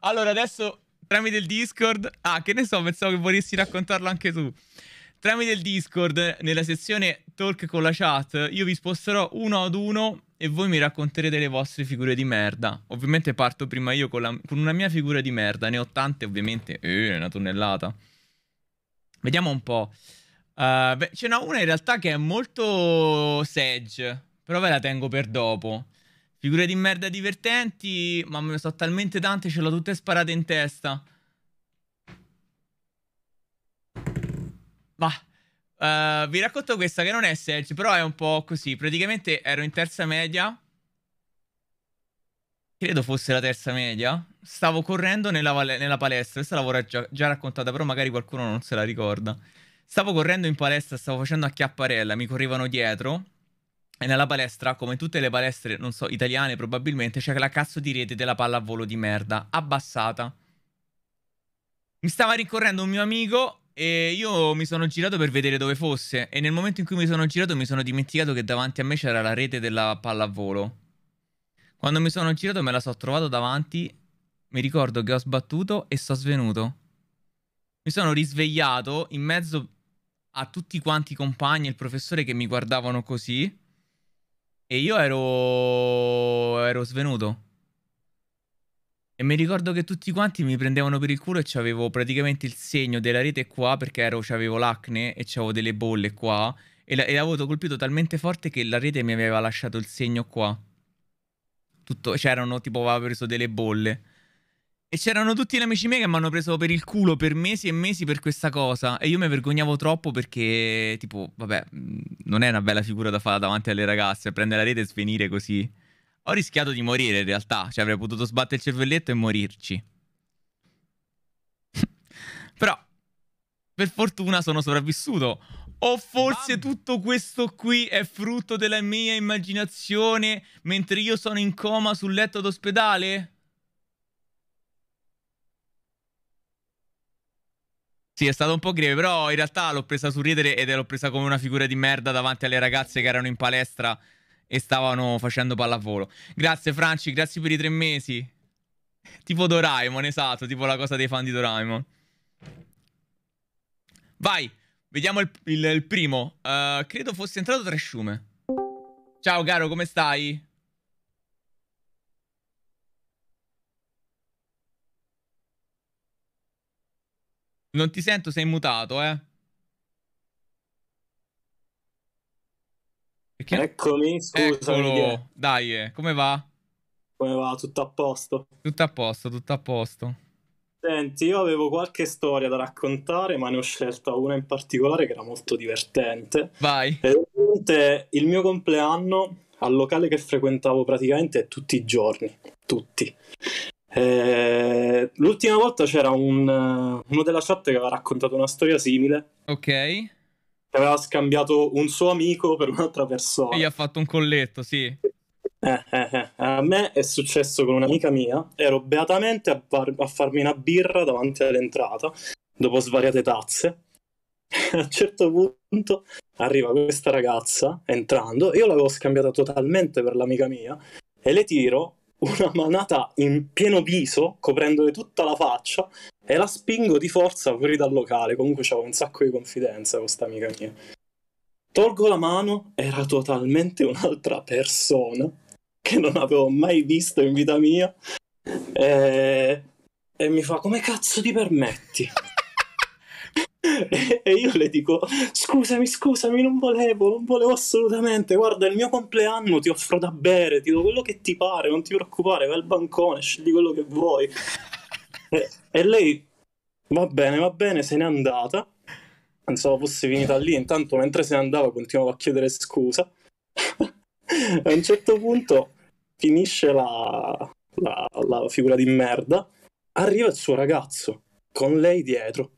Allora, adesso tramite il Discord... Ah, che ne so, pensavo che volessi raccontarlo anche tu. Tramite il Discord, nella sezione talk con la chat, io vi sposterò uno ad uno e voi mi racconterete le vostre figure di merda. Ovviamente parto prima io con, la... con una mia figura di merda, ne ho tante ovviamente, eh, una tonnellata. Vediamo un po'. Uh, ce n'ho una in realtà che è molto sedge, però ve la tengo per dopo. Figure di merda divertenti, ma me ne sono talmente tante, ce l'ho tutte sparate in testa. Va. Uh, vi racconto questa che non è Sergi, però è un po' così. Praticamente ero in terza media. Credo fosse la terza media. Stavo correndo nella, nella palestra. Questa l'avevo già, già raccontata, però magari qualcuno non se la ricorda. Stavo correndo in palestra, stavo facendo a chiapparella, mi correvano dietro e nella palestra, come tutte le palestre, non so, italiane probabilmente, c'è la cazzo di rete della pallavolo di merda, abbassata. Mi stava rincorrendo un mio amico e io mi sono girato per vedere dove fosse e nel momento in cui mi sono girato mi sono dimenticato che davanti a me c'era la rete della pallavolo. Quando mi sono girato me la so trovato davanti, mi ricordo che ho sbattuto e sono svenuto. Mi sono risvegliato in mezzo a tutti quanti i compagni e il professore che mi guardavano così e io ero... ero svenuto. E mi ricordo che tutti quanti mi prendevano per il culo e c'avevo praticamente il segno della rete qua perché ero, avevo l'acne e c'avevo delle bolle qua. E, la, e l'avevo colpito talmente forte che la rete mi aveva lasciato il segno qua. Tutto, c'erano cioè tipo, aveva preso delle bolle. E c'erano tutti gli amici miei che mi hanno preso per il culo per mesi e mesi per questa cosa. E io mi vergognavo troppo perché, tipo, vabbè, non è una bella figura da fare davanti alle ragazze. Prendere la rete e svenire così. Ho rischiato di morire in realtà. Cioè, avrei potuto sbattere il cervelletto e morirci. Però, per fortuna sono sopravvissuto. O forse tutto questo qui è frutto della mia immaginazione mentre io sono in coma sul letto d'ospedale? Sì, è stato un po' greve, però in realtà l'ho presa sul ridere ed l'ho presa come una figura di merda davanti alle ragazze che erano in palestra e stavano facendo pallavolo. Grazie Franci, grazie per i tre mesi. Tipo Doraemon, esatto, tipo la cosa dei fan di Doraemon. Vai, vediamo il, il, il primo. Uh, credo fosse entrato Tresciume. Ciao caro, come stai? Non ti sento, sei mutato, eh. Perché... Eccomi, scusami. Eccolo. Dai, eh, come va? Come va? Tutto a posto. Tutto a posto, tutto a posto. Senti, io avevo qualche storia da raccontare, ma ne ho scelta una in particolare che era molto divertente. Vai. Praticamente il mio compleanno al locale che frequentavo praticamente tutti i giorni, tutti. Eh, l'ultima volta c'era un, eh, uno della chat che aveva raccontato una storia simile. Ok. Che aveva scambiato un suo amico per un'altra persona. E gli ha fatto un colletto, sì. Eh, eh, eh. a me è successo con un'amica mia. Ero beatamente a, bar- a farmi una birra davanti all'entrata, dopo svariate tazze a un certo punto arriva questa ragazza entrando, io l'avevo scambiata totalmente per l'amica mia e le tiro una manata in pieno viso, coprendole tutta la faccia, e la spingo di forza fuori dal locale. Comunque avevo un sacco di confidenza con sta amica mia. Tolgo la mano, era totalmente un'altra persona che non avevo mai visto in vita mia. E, e mi fa: Come cazzo ti permetti? e, io le dico scusami scusami non volevo non volevo assolutamente guarda è il mio compleanno ti offro da bere ti do quello che ti pare non ti preoccupare vai al bancone scegli quello che vuoi e, e lei va bene va bene se n'è andata pensavo fosse finita lì intanto mentre se ne andava continuavo a chiedere scusa a un certo punto finisce la, la, la figura di merda arriva il suo ragazzo con lei dietro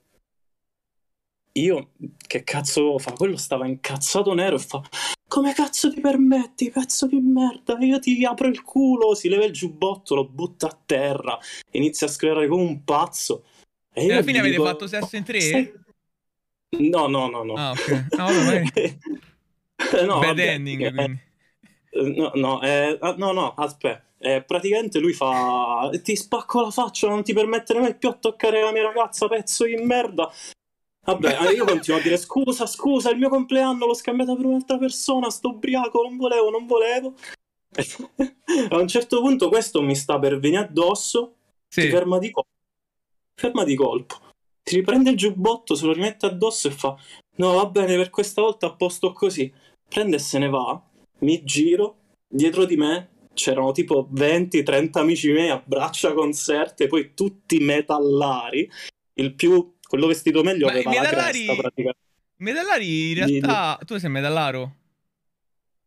io, che cazzo fa? Quello stava incazzato nero e fa: Come cazzo ti permetti, pezzo di merda? Io ti apro il culo. Si leva il giubbotto, lo butta a terra, inizia a sclerare come un pazzo. E, e alla fine avete fatto sesso in tre? Sei... No, no, no, no. Ah, ok. No, no, Bad vabbè, ending, eh, eh No, no, eh, ah, no, no, aspetta. Eh, praticamente lui fa ti spacco la faccia, non ti permettere mai più a toccare la mia ragazza, pezzo di merda. Vabbè, io continuo a dire scusa, scusa, il mio compleanno l'ho scambiata per un'altra persona, sto ubriaco, non volevo, non volevo. a un certo punto questo mi sta per venire addosso, sì. si ferma di colpo, ferma di colpo, si riprende il giubbotto, se lo rimette addosso e fa no va bene, per questa volta a posto così. Prende e se ne va, mi giro, dietro di me c'erano tipo 20-30 amici miei a braccia concerte, poi tutti metallari, il più quello vestito meglio Beh, aveva medallari... la cresta praticamente. Medallari in realtà... Tu sei medallaro?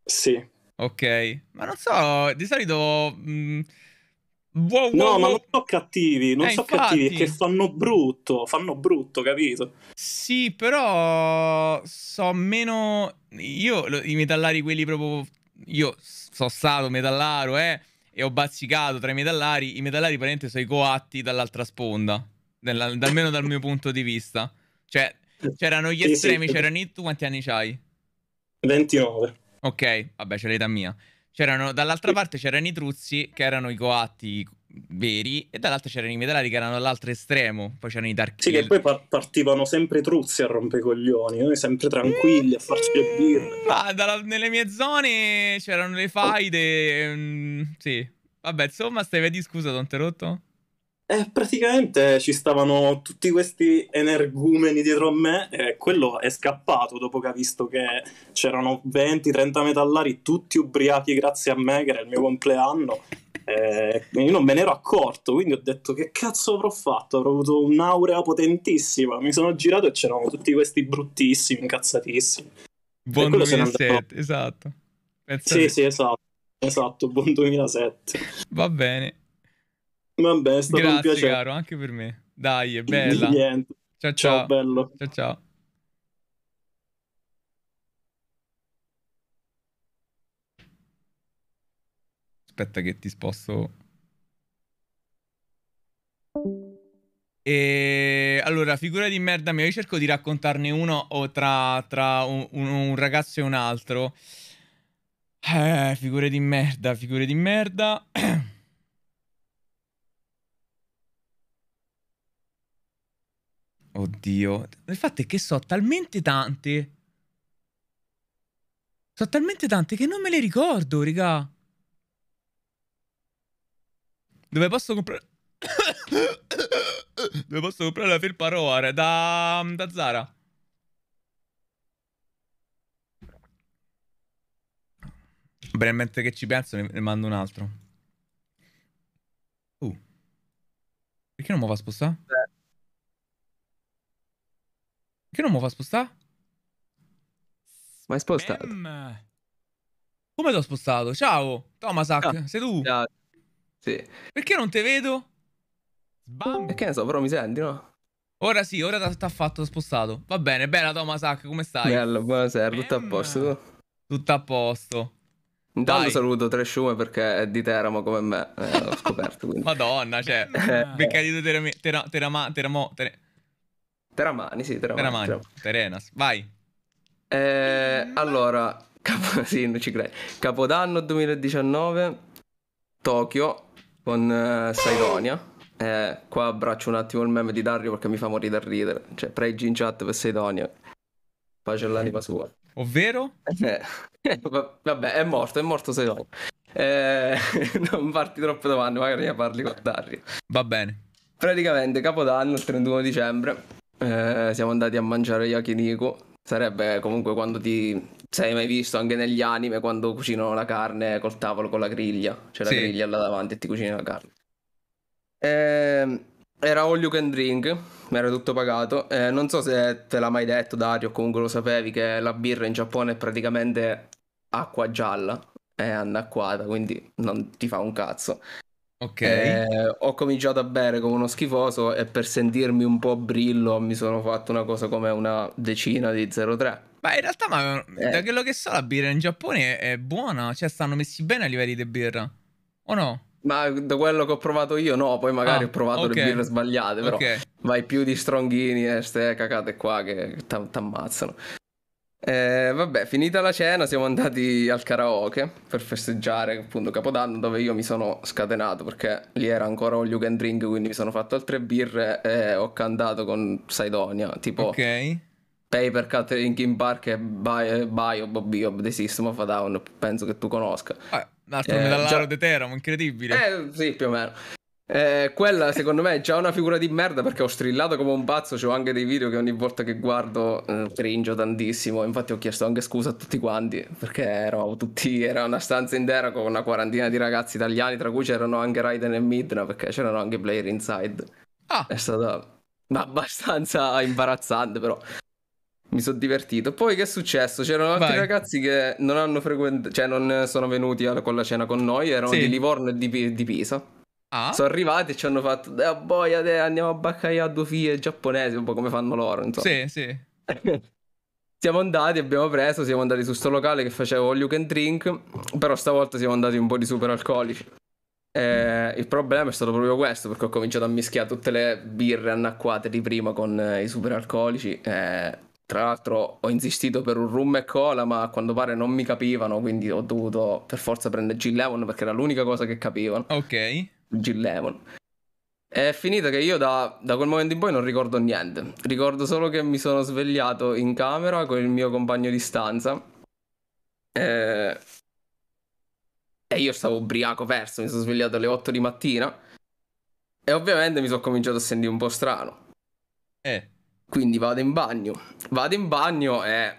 Sì. Ok. Ma non so, di solito... Mh... Mm, wow, wow, no, wow. ma non so cattivi, non eh, so infatti... cattivi, che fanno brutto, fanno brutto, capito? Sì, però so meno... Io, i medallari quelli proprio... Io sono stato medallaro eh, e ho bazzicato tra i medallari. I medallari, praticamente, sono i coatti dall'altra sponda. Nella, almeno dal mio punto di vista. Cioè, c'erano gli sì, estremi, sì. c'erano i... Tu quanti anni c'hai? 29. Ok, vabbè, c'è l'età mia. C'erano, dall'altra parte c'erano i truzzi, che erano i coatti veri, e dall'altra c'erano i metallari, che erano all'altro estremo. Poi c'erano i dark Sì, che poi partivano sempre i truzzi a rompere i coglioni, noi sempre tranquilli a farci le mm, birre. Ah, dalla, nelle mie zone c'erano le faide, mm, sì. Vabbè, insomma, stai di scusa, t'ho interrotto? E eh, praticamente ci stavano tutti questi energumeni dietro a me e quello è scappato dopo che ha visto che c'erano 20-30 metallari tutti ubriachi grazie a me, che era il mio compleanno. E eh, io non me ne ero accorto, quindi ho detto che cazzo avrò fatto? Avrò avuto un'aurea potentissima. Mi sono girato e c'erano tutti questi bruttissimi, incazzatissimi. Buon 2007, esatto. Pensate. Sì, sì, esatto. Esatto, buon 2007. Va bene. Vabbè, è stato Grazie, un piacere. caro, anche per me. Dai, è bella. Niente. Ciao, ciao. Ciao, bello. Ciao, ciao. Aspetta che ti sposto... E allora, figura di merda mia, io cerco di raccontarne uno o tra, tra un, un, un, ragazzo e un altro. Eh, figure di merda, figure di merda. Oddio. Il fatto è che so talmente tante. So talmente tante che non me le ricordo, raga. Dove posso comprare... Dove posso comprare la felpa Roar? Da... da Zara. Bene, mentre che ci penso ne, mando un altro. Uh. Perché non mi va a spostare? Eh, che non mi fa spostare? Ma hai spostato. Mem. Come ti ho spostato? Ciao, Tomasak, ah, sei tu? Ciao. Sì. Perché non te vedo? Bam. Perché eh, ne so, però mi senti, no? Ora sì, ora ti ha fatto spostato. Va bene, bella Tomasak, come stai? Bello, buonasera, Mem. tutto a posto Tutto a posto. Intanto Dai. saluto Tresciume perché è di Teramo come me, eh, l'ho scoperto. Quindi. Madonna, cioè, becca di Teramo, Teramo, Teramo, Teramo. Ter Teramani, sì, Teramani. Teramani, Teramani. Terenas, vai. Eh, allora, capo, sì, Capodanno 2019, Tokyo con eh, Saidonia. Eh, qua abbraccio un attimo il meme di Dario perché mi fa morire dal ridere. Cioè, pregi in chat per Saidonia. Pace all'anima ecco. sua. Ovvero? Eh, vabbè, è morto, è morto Saidonia. Eh, non farti troppe domande, magari ne parli con Dario. Va bene. Praticamente Capodanno, il 31 dicembre, eh, siamo andati a mangiare yakiniku. Sarebbe comunque quando ti sei mai visto anche negli anime quando cucinano la carne col tavolo con la griglia, c'è sì. la griglia là davanti e ti cucina la carne. Eh, era all you can drink, era tutto pagato. Eh, non so se te l'ha mai detto Dario, comunque lo sapevi che la birra in Giappone è praticamente acqua gialla, è anacquata, quindi non ti fa un cazzo. Ok. Eh, ho cominciato a bere come uno schifoso e per sentirmi un po' brillo mi sono fatto una cosa come una decina di 03. Ma in realtà, ma, eh. da quello che so, la birra in Giappone è, è buona, cioè stanno messi bene a livelli di birra, o no? Ma da quello che ho provato io no, poi magari ah, ho provato okay. le birre sbagliate, però okay. vai più di stronghini e ste cacate qua che t'ammazzano. Eh, vabbè, finita la cena siamo andati al karaoke per festeggiare appunto Capodanno dove io mi sono scatenato perché lì era ancora un you can drink quindi mi sono fatto altre birre e ho cantato con Saidonia tipo Ok Paper Cut Linkin Park e Bio, Bio Bobby of the System of a Down penso che tu conosca. Ah, un altro eh, medallaro già... di Teramo, incredibile. Eh sì, più o meno. Eh, quella secondo me è già una figura di merda perché ho strillato come un pazzo, ho anche dei video che ogni volta che guardo eh, cringio tantissimo, infatti ho chiesto anche scusa a tutti quanti perché ero tutti, era una stanza intera con una quarantina di ragazzi italiani tra cui c'erano anche Raiden e Midna perché c'erano anche player inside. Ah. È stata abbastanza imbarazzante però. Mi sono divertito. Poi che è successo? C'erano altri Vai. ragazzi che non hanno frequentato, cioè non sono venuti alla- con la cena con noi, erano sì. di Livorno e di, P- di Pisa. Ah. Sono arrivati e ci hanno fatto, eh, boia, de, andiamo a baccaia a due figlie giapponesi, un po' come fanno loro, insomma. Sì, sì. siamo andati, abbiamo preso, siamo andati su sto locale che faceva all you can drink, però stavolta siamo andati un po' di super alcolici. Eh, il problema è stato proprio questo, perché ho cominciato a mischiare tutte le birre anacquate di prima con eh, i super alcolici. Eh, tra l'altro ho insistito per un rum e cola, ma a quanto pare non mi capivano, quindi ho dovuto per forza prendere G-Lemon perché era l'unica cosa che capivano. Ok. Jill Lemon. È finita che io da, da, quel momento in poi non ricordo niente. Ricordo solo che mi sono svegliato in camera con il mio compagno di stanza. Eh, e io stavo ubriaco perso, mi sono svegliato alle 8 di mattina. E ovviamente mi sono cominciato a sentire un po' strano. Eh. Quindi vado in bagno. Vado in bagno e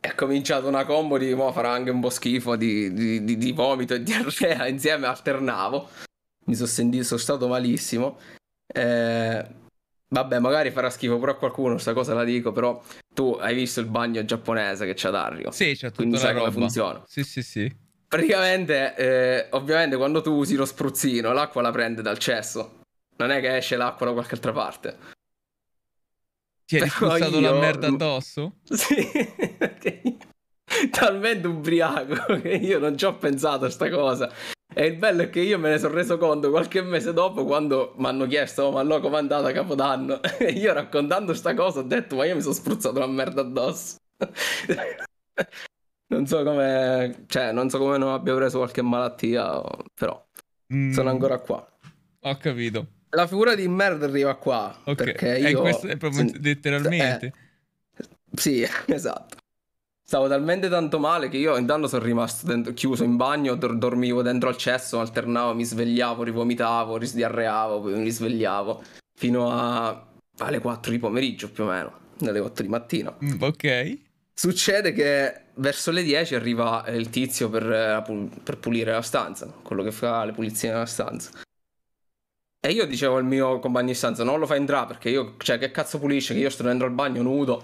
è cominciata una combo di mo farà anche un po' schifo di, di, di, di vomito e diarrea insieme alternavo mi sono sentito sono stato malissimo eh, vabbè magari farà schifo però a qualcuno questa cosa la dico però tu hai visto il bagno giapponese che c'ha ad sì c'è tutta quindi sai roba. come funziona sì sì sì praticamente eh, ovviamente quando tu usi lo spruzzino l'acqua la prende dal cesso non è che esce l'acqua da qualche altra parte ti hai Però la merda addosso? Sì talmente ubriaco che io non ci ho pensato a sta cosa. E il bello è che io me ne sono reso conto qualche mese dopo quando mi hanno chiesto oh, ma l'ho comandata a Capodanno. E io raccontando sta cosa ho detto ma io mi sono spruzzato la merda addosso. non so come... Cioè, non so come non abbia preso qualche malattia, però mm. sono ancora qua. Ho capito. La figura di merda arriva qua. Ok. Perché eh, io... E questo è proprio letteralmente. Eh, sì, esatto. Stavo talmente tanto male che io intanto sono rimasto dentro, chiuso in bagno, dor- dormivo dentro al cesso, alternavo, mi svegliavo, rivomitavo, risdiarreavo, poi mi risvegliavo fino a... alle 4 di pomeriggio più o meno, alle 8 di mattina. Mm, ok. Succede che verso le 10 arriva il tizio per, eh, per pulire la stanza, quello che fa le pulizie nella stanza. E io dicevo al mio compagno di stanza, non lo fai entrare perché io, cioè che cazzo pulisce che io sto dentro al bagno nudo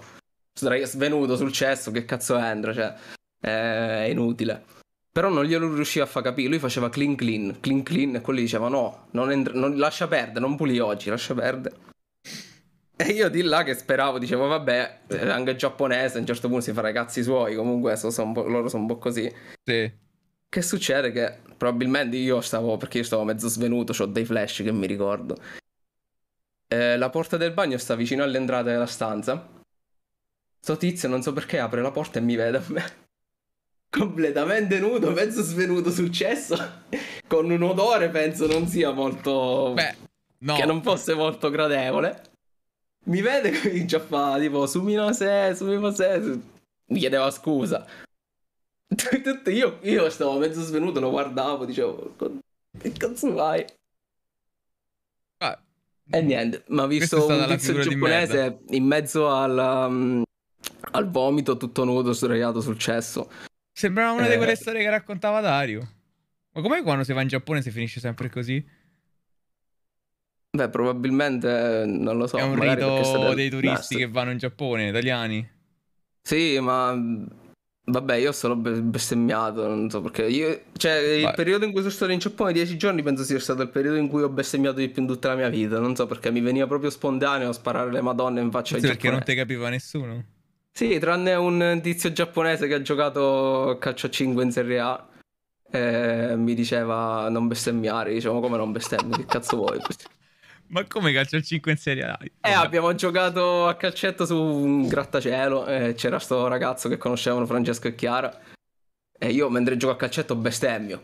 svenuto sul cesso, che cazzo è Andra, cioè, eh, è inutile. Però non glielo riusciva a far capire, lui faceva clean clean, clean clean, e quelli diceva no, non entr- non, lascia perdere, non puli oggi, lascia perdere. E io di là che speravo, dicevo vabbè, eh, anche il giapponese, a un certo punto si farà i cazzi suoi, comunque so, son loro sono un po' così. Sì. Che succede che probabilmente io stavo, perché io stavo mezzo svenuto, ho dei flash che mi ricordo. Eh, la porta del bagno sta vicino all'entrata della stanza Sto tizio non so perché apre la porta e mi vede a me. Completamente nudo, mezzo svenuto successo. Con un odore penso non sia molto... Beh, no. Che non fosse molto gradevole. Mi vede e comincia a fare tipo sumino se, Suminose, se. Mi chiedeva scusa. Tutto Io, io stavo mezzo svenuto, lo guardavo, dicevo... Che cazzo fai? Ah. e niente, ma visto un tizio giapponese in mezzo alla, um, al vomito tutto nudo sdraiato sul cesso. Sembrava una eh... di quelle storie che raccontava Dario. Ma com'è quando si va in Giappone si finisce sempre così? Beh, probabilmente non lo so. È un rito state... dei turisti Basta. che vanno in Giappone, italiani. Sì, ma vabbè, io sono bestemmiato, non so perché. Io... Cioè, Vai. il periodo in cui sono stato in Giappone, 10 giorni, penso sia stato il periodo in cui ho bestemmiato di più in tutta la mia vita. Non so perché mi veniva proprio spontaneo a sparare le madonne in faccia sì, ai perché giapponesi. Perché non te capiva nessuno? Sì, tranne un tizio giapponese che ha giocato calcio 5 in Serie A. Eh, mi diceva non bestemmiare, diciamo come non bestemmio, che cazzo vuoi? Ma come calcio 5 in Serie A? Eh, abbiamo giocato a calcetto su un grattacielo, eh, c'era sto ragazzo che conoscevano Francesco e Chiara e io mentre gioco a calcetto bestemmio.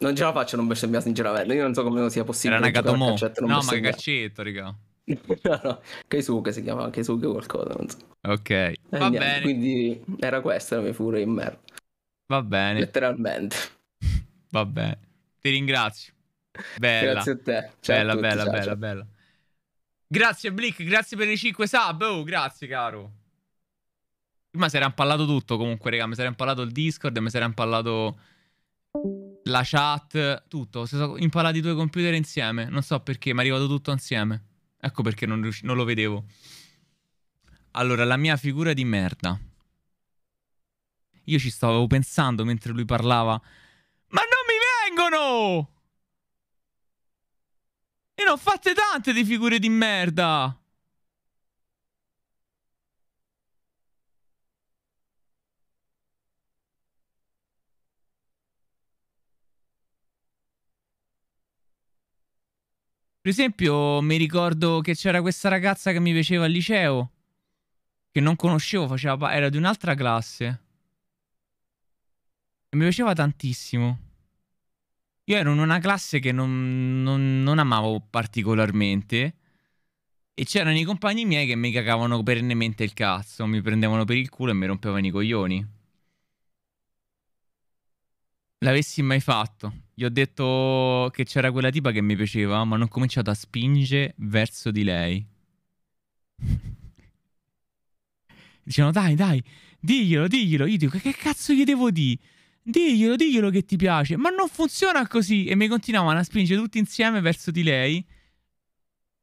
Non ce la faccio non bestemmiare sinceramente, io non so come sia possibile. Era una Nagatomo. No, ma calcetto, raga no, no, Keisuke si chiamava Keisuke qualcosa, non so. Ok, eh, va niente, bene. Quindi era questa la mia figura in merda. Va bene. Letteralmente. Va bene. Ti ringrazio. Bella. Grazie a te. Ciao bella, a tutti, bella, ciao, bella, ciao. bella. Grazie Blick, grazie per i 5 sub. Oh, grazie caro. Prima si era impallato tutto comunque, raga. Mi si era impallato il Discord, mi si era impallato la chat, tutto. Si sono impallati i due computer insieme. Non so perché, ma è arrivato tutto insieme. Ecco perché non, rius- non lo vedevo. Allora, la mia figura di merda. Io ci stavo pensando mentre lui parlava. Ma non mi vengono! E ne ho fatte tante di figure di merda! Per esempio, mi ricordo che c'era questa ragazza che mi piaceva al liceo, che non conoscevo, faceva, era di un'altra classe. E mi piaceva tantissimo. Io ero in una classe che non, non, non amavo particolarmente. E c'erano i compagni miei che mi cagavano perennemente il cazzo, mi prendevano per il culo e mi rompevano i coglioni l'avessi mai fatto. Gli ho detto che c'era quella tipa che mi piaceva, ma non ho cominciato a spingere verso di lei. Dicevano, dai, dai, diglielo, diglielo. Io dico, che cazzo gli devo dire? Diglielo, diglielo che ti piace. Ma non funziona così. E mi continuavano a spingere tutti insieme verso di lei.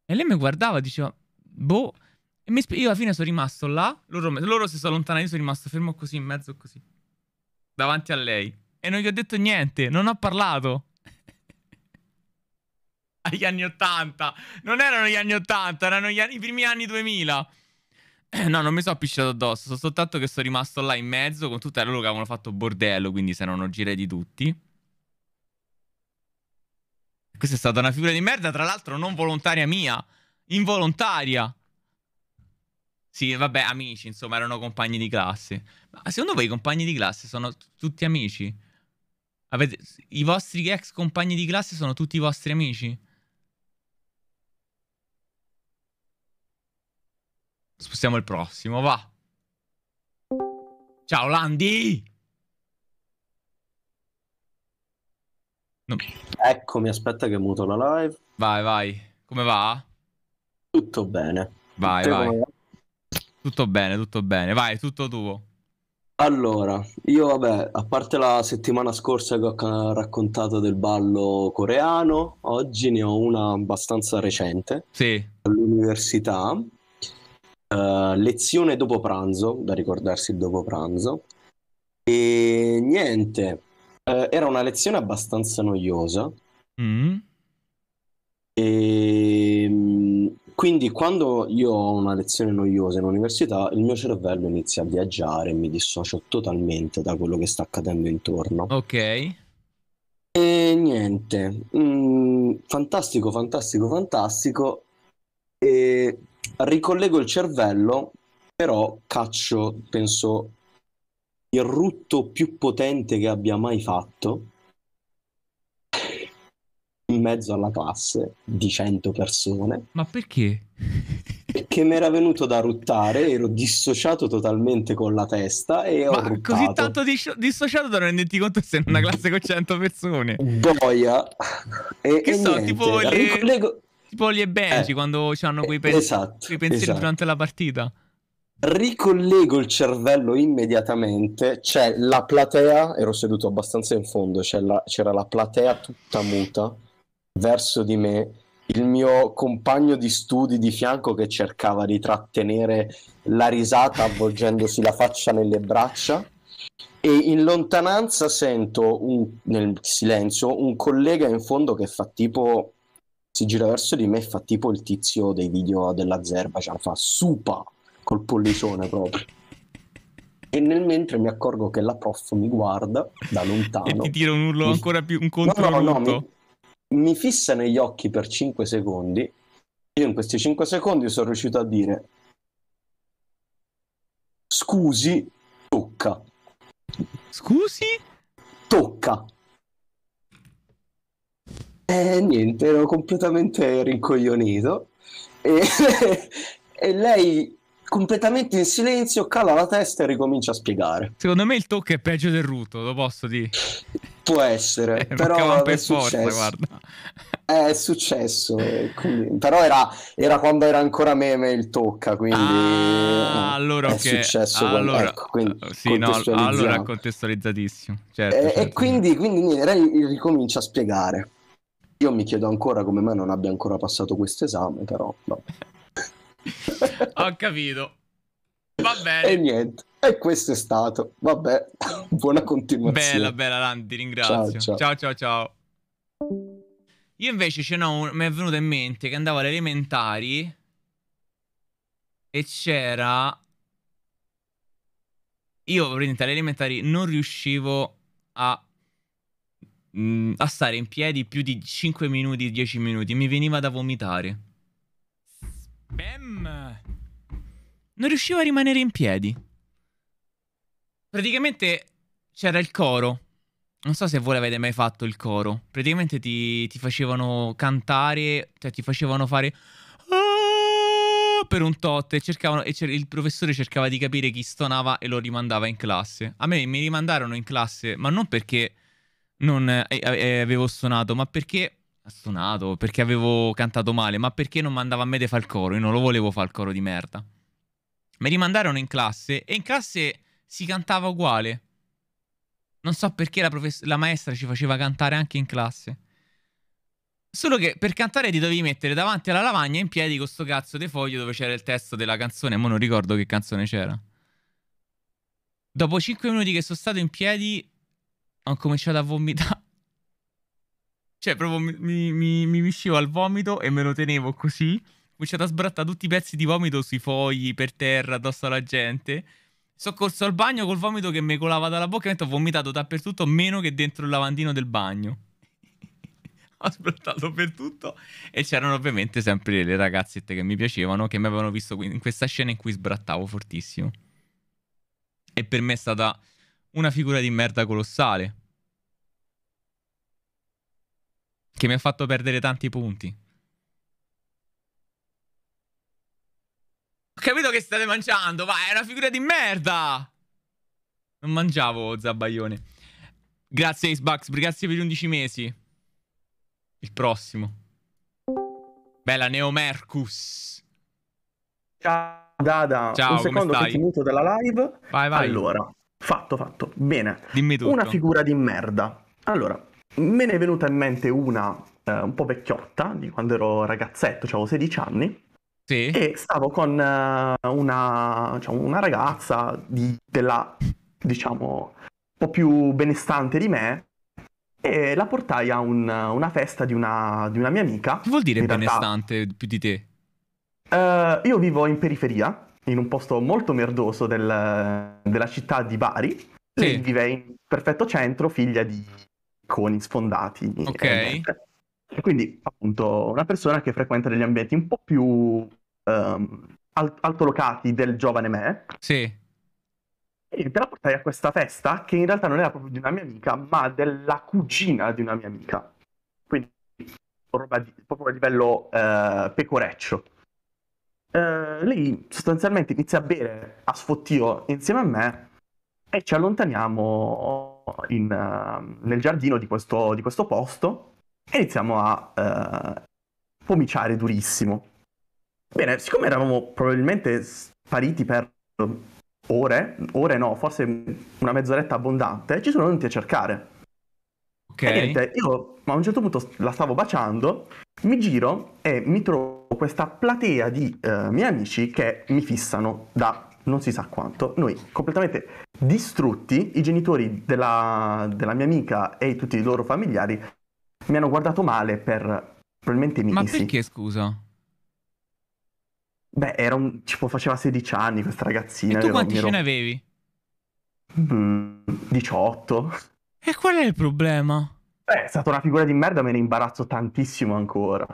E lei mi guardava, diceva, boh. E sp- io alla fine sono rimasto là. Loro, loro si sono allontanati, io sono rimasto fermo così, in mezzo così. Davanti a lei. E non gli ho detto niente, non ho parlato. Agli anni 80. Non erano gli anni 80, erano anni, i primi anni 2000. Eh, no, non mi sono appiccicato addosso, so soltanto che sono rimasto là in mezzo con tutta loro che avevano fatto bordello, quindi se non girei di tutti. Questa è stata una figura di merda, tra l'altro non volontaria mia, involontaria. Sì, vabbè, amici, insomma, erano compagni di classe. Ma secondo voi i compagni di classe sono tutti amici? Avete... I vostri ex compagni di classe sono tutti i vostri amici? Spostiamo il prossimo, va. Ciao Landy! No. Eccomi, aspetta che muto la live. Vai, vai. Come va? Tutto bene. Vai, tutto vai. Come... Tutto bene, tutto bene. Vai, tutto tuo. Allora, io vabbè, a parte la settimana scorsa che ho ca- raccontato del ballo coreano, oggi ne ho una abbastanza recente. Sì. All'università, eh, lezione dopo pranzo, da ricordarsi il dopo pranzo. E niente, eh, era una lezione abbastanza noiosa. Mm. E ehm, quindi quando io ho una lezione noiosa in università, il mio cervello inizia a viaggiare e mi dissocio totalmente da quello che sta accadendo intorno. Ok. E niente, mm, fantastico, fantastico, fantastico. E ricollego il cervello, però caccio, penso, il rutto più potente che abbia mai fatto mezzo alla classe di 100 persone. Ma perché? Perché mi era venuto da ruttare, ero dissociato totalmente con la testa e ho Ma ruttato. così tanto dis- dissociato da non renderti conto se in una classe con 100 persone. Boia. E, che e so, niente, tipo le... Ricollego... Tipo gli e eh, quando hanno quei, eh, pens- esatto, quei pensieri esatto. durante la partita ricollego il cervello immediatamente, c'è la platea, ero seduto abbastanza in fondo, la, c'era la platea tutta muta verso di me il mio compagno di studi di fianco che cercava di trattenere la risata avvolgendosi la faccia nelle braccia e in lontananza sento un, nel silenzio un collega in fondo che fa tipo si gira verso di me e fa tipo il tizio dei video dell'Azerbaijan fa supa col pollicione proprio e nel mentre mi accorgo che la prof mi guarda da lontano e ti tira un urlo ancora più un contro no, no, no, mi, mi fissa negli occhi per 5 secondi. Io in questi 5 secondi sono riuscito a dire scusi, tocca. Scusi? Tocca. E niente, ero completamente rincoglionito. E, e lei completamente in silenzio, cala la testa e ricomincia a spiegare. Secondo me il tocco è peggio del ruto, lo posso dire. Può essere, eh, però per forza, guarda. È successo, quindi... però era, era, quando era ancora meme il tocca, quindi ah, eh, allora è okay. successo. Allora, quando... ecco, quindi eh, sì, no, allora contestualizzatissimo. Certo, e, certo. e, quindi, quindi lei ricomincia a spiegare. Io mi chiedo ancora come mai non abbia ancora passato questo esame, però no. Ho capito. Va bene. E niente. E questo è stato. Vabbè, buona continuazione. Bella, bella, Lan, ti ringrazio. Ciao, ciao, ciao. ciao, ciao. Io invece ce n'ho un... mi è venuto in mente che andavo alle elementari e c'era... Io, praticamente, alle elementari non riuscivo a... Mm, a stare in piedi più di 5 minuti, 10 minuti. Mi veniva da vomitare. Bam! non riusciva a rimanere in piedi. Praticamente c'era il coro. Non so se voi l'avete mai fatto il coro. Praticamente ti, ti facevano cantare, cioè ti facevano fare per un tot e, cercavano, e il professore cercava di capire chi stonava e lo rimandava in classe. A me mi rimandarono in classe, ma non perché non eh, eh, eh avevo stonato, ma perché stonato, perché avevo cantato male, ma perché non mandava a me di fare il coro, io non lo volevo fare il coro di merda. Mi rimandarono in classe e in classe si cantava uguale. Non so perché la, la, maestra ci faceva cantare anche in classe. Solo che per cantare ti dovevi mettere davanti alla lavagna in piedi con sto cazzo di foglio dove c'era il testo della canzone. Ma non ricordo che canzone c'era. Dopo 5 minuti che sono stato in piedi, ho cominciato a vomitare. Cioè, proprio mi, mi, mi, mi al vomito e me lo tenevo così a sbrattare tutti i pezzi di vomito sui fogli, per terra, addosso alla gente. Sono corso al bagno col vomito che mi colava dalla bocca e ho vomitato dappertutto, meno che dentro il lavandino del bagno. ho sbrattato per tutto e c'erano ovviamente sempre le ragazzette che mi piacevano, che mi avevano visto in questa scena in cui sbrattavo fortissimo. E per me è stata una figura di merda colossale. Che mi ha fatto perdere tanti punti. Ho capito che state mangiando, vai, è una figura di merda! Non mangiavo Zabaione. Grazie Xbox, grazie per gli 11 mesi. Il prossimo. Bella Neomercus. Ciao Dada. Ciao, Un secondo che ti dalla live. Vai, vai. Allora, fatto, fatto. Bene. Dimmi tutto. Una figura di merda. Allora, me ne è venuta in mente una eh, un po' vecchiotta, di quando ero ragazzetto, avevo 16 anni. Sì. E stavo con eh, una, diciamo, una ragazza di, della, diciamo, un po' più benestante di me e la portai a un, una festa di una, di una, mia amica. Che vuol dire benestante realtà, più di te? Uh, io vivo in periferia, in un posto molto merdoso del, della città di Bari. Sì. Lei vive in perfetto centro, figlia di iconi sfondati. Ok. E quindi, appunto, una persona che frequenta degli ambienti un po' più um, alt- altolocati del giovane me. Sì. E te la portai a questa festa che in realtà non era proprio di una mia amica, ma della cugina di una mia amica. Quindi roba di, proprio a livello uh, pecoreccio. Uh, lei sostanzialmente inizia a bere a sfottio insieme a me e ci allontaniamo in, uh, nel giardino di questo, di questo, posto e iniziamo a eh, pomiciare durissimo. Bene, siccome eravamo probabilmente spariti per ore, ore no, forse una mezz'oretta abbondante, ci sono venuti a cercare. Ok. E niente, io a un certo punto la stavo baciando, mi giro e mi trovo questa platea di eh, miei amici che mi fissano da non si sa quanto. Noi completamente distrutti, i genitori della, della mia amica e tutti i loro familiari mi hanno guardato male per probabilmente mesi. Ma perché scusa? Beh, era un... tipo faceva 16 anni questa ragazzina. E tu quanti ero... ce ne avevi? Mm, 18. E qual è il problema? Beh, è stata una figura di merda, me ne imbarazzo tantissimo ancora.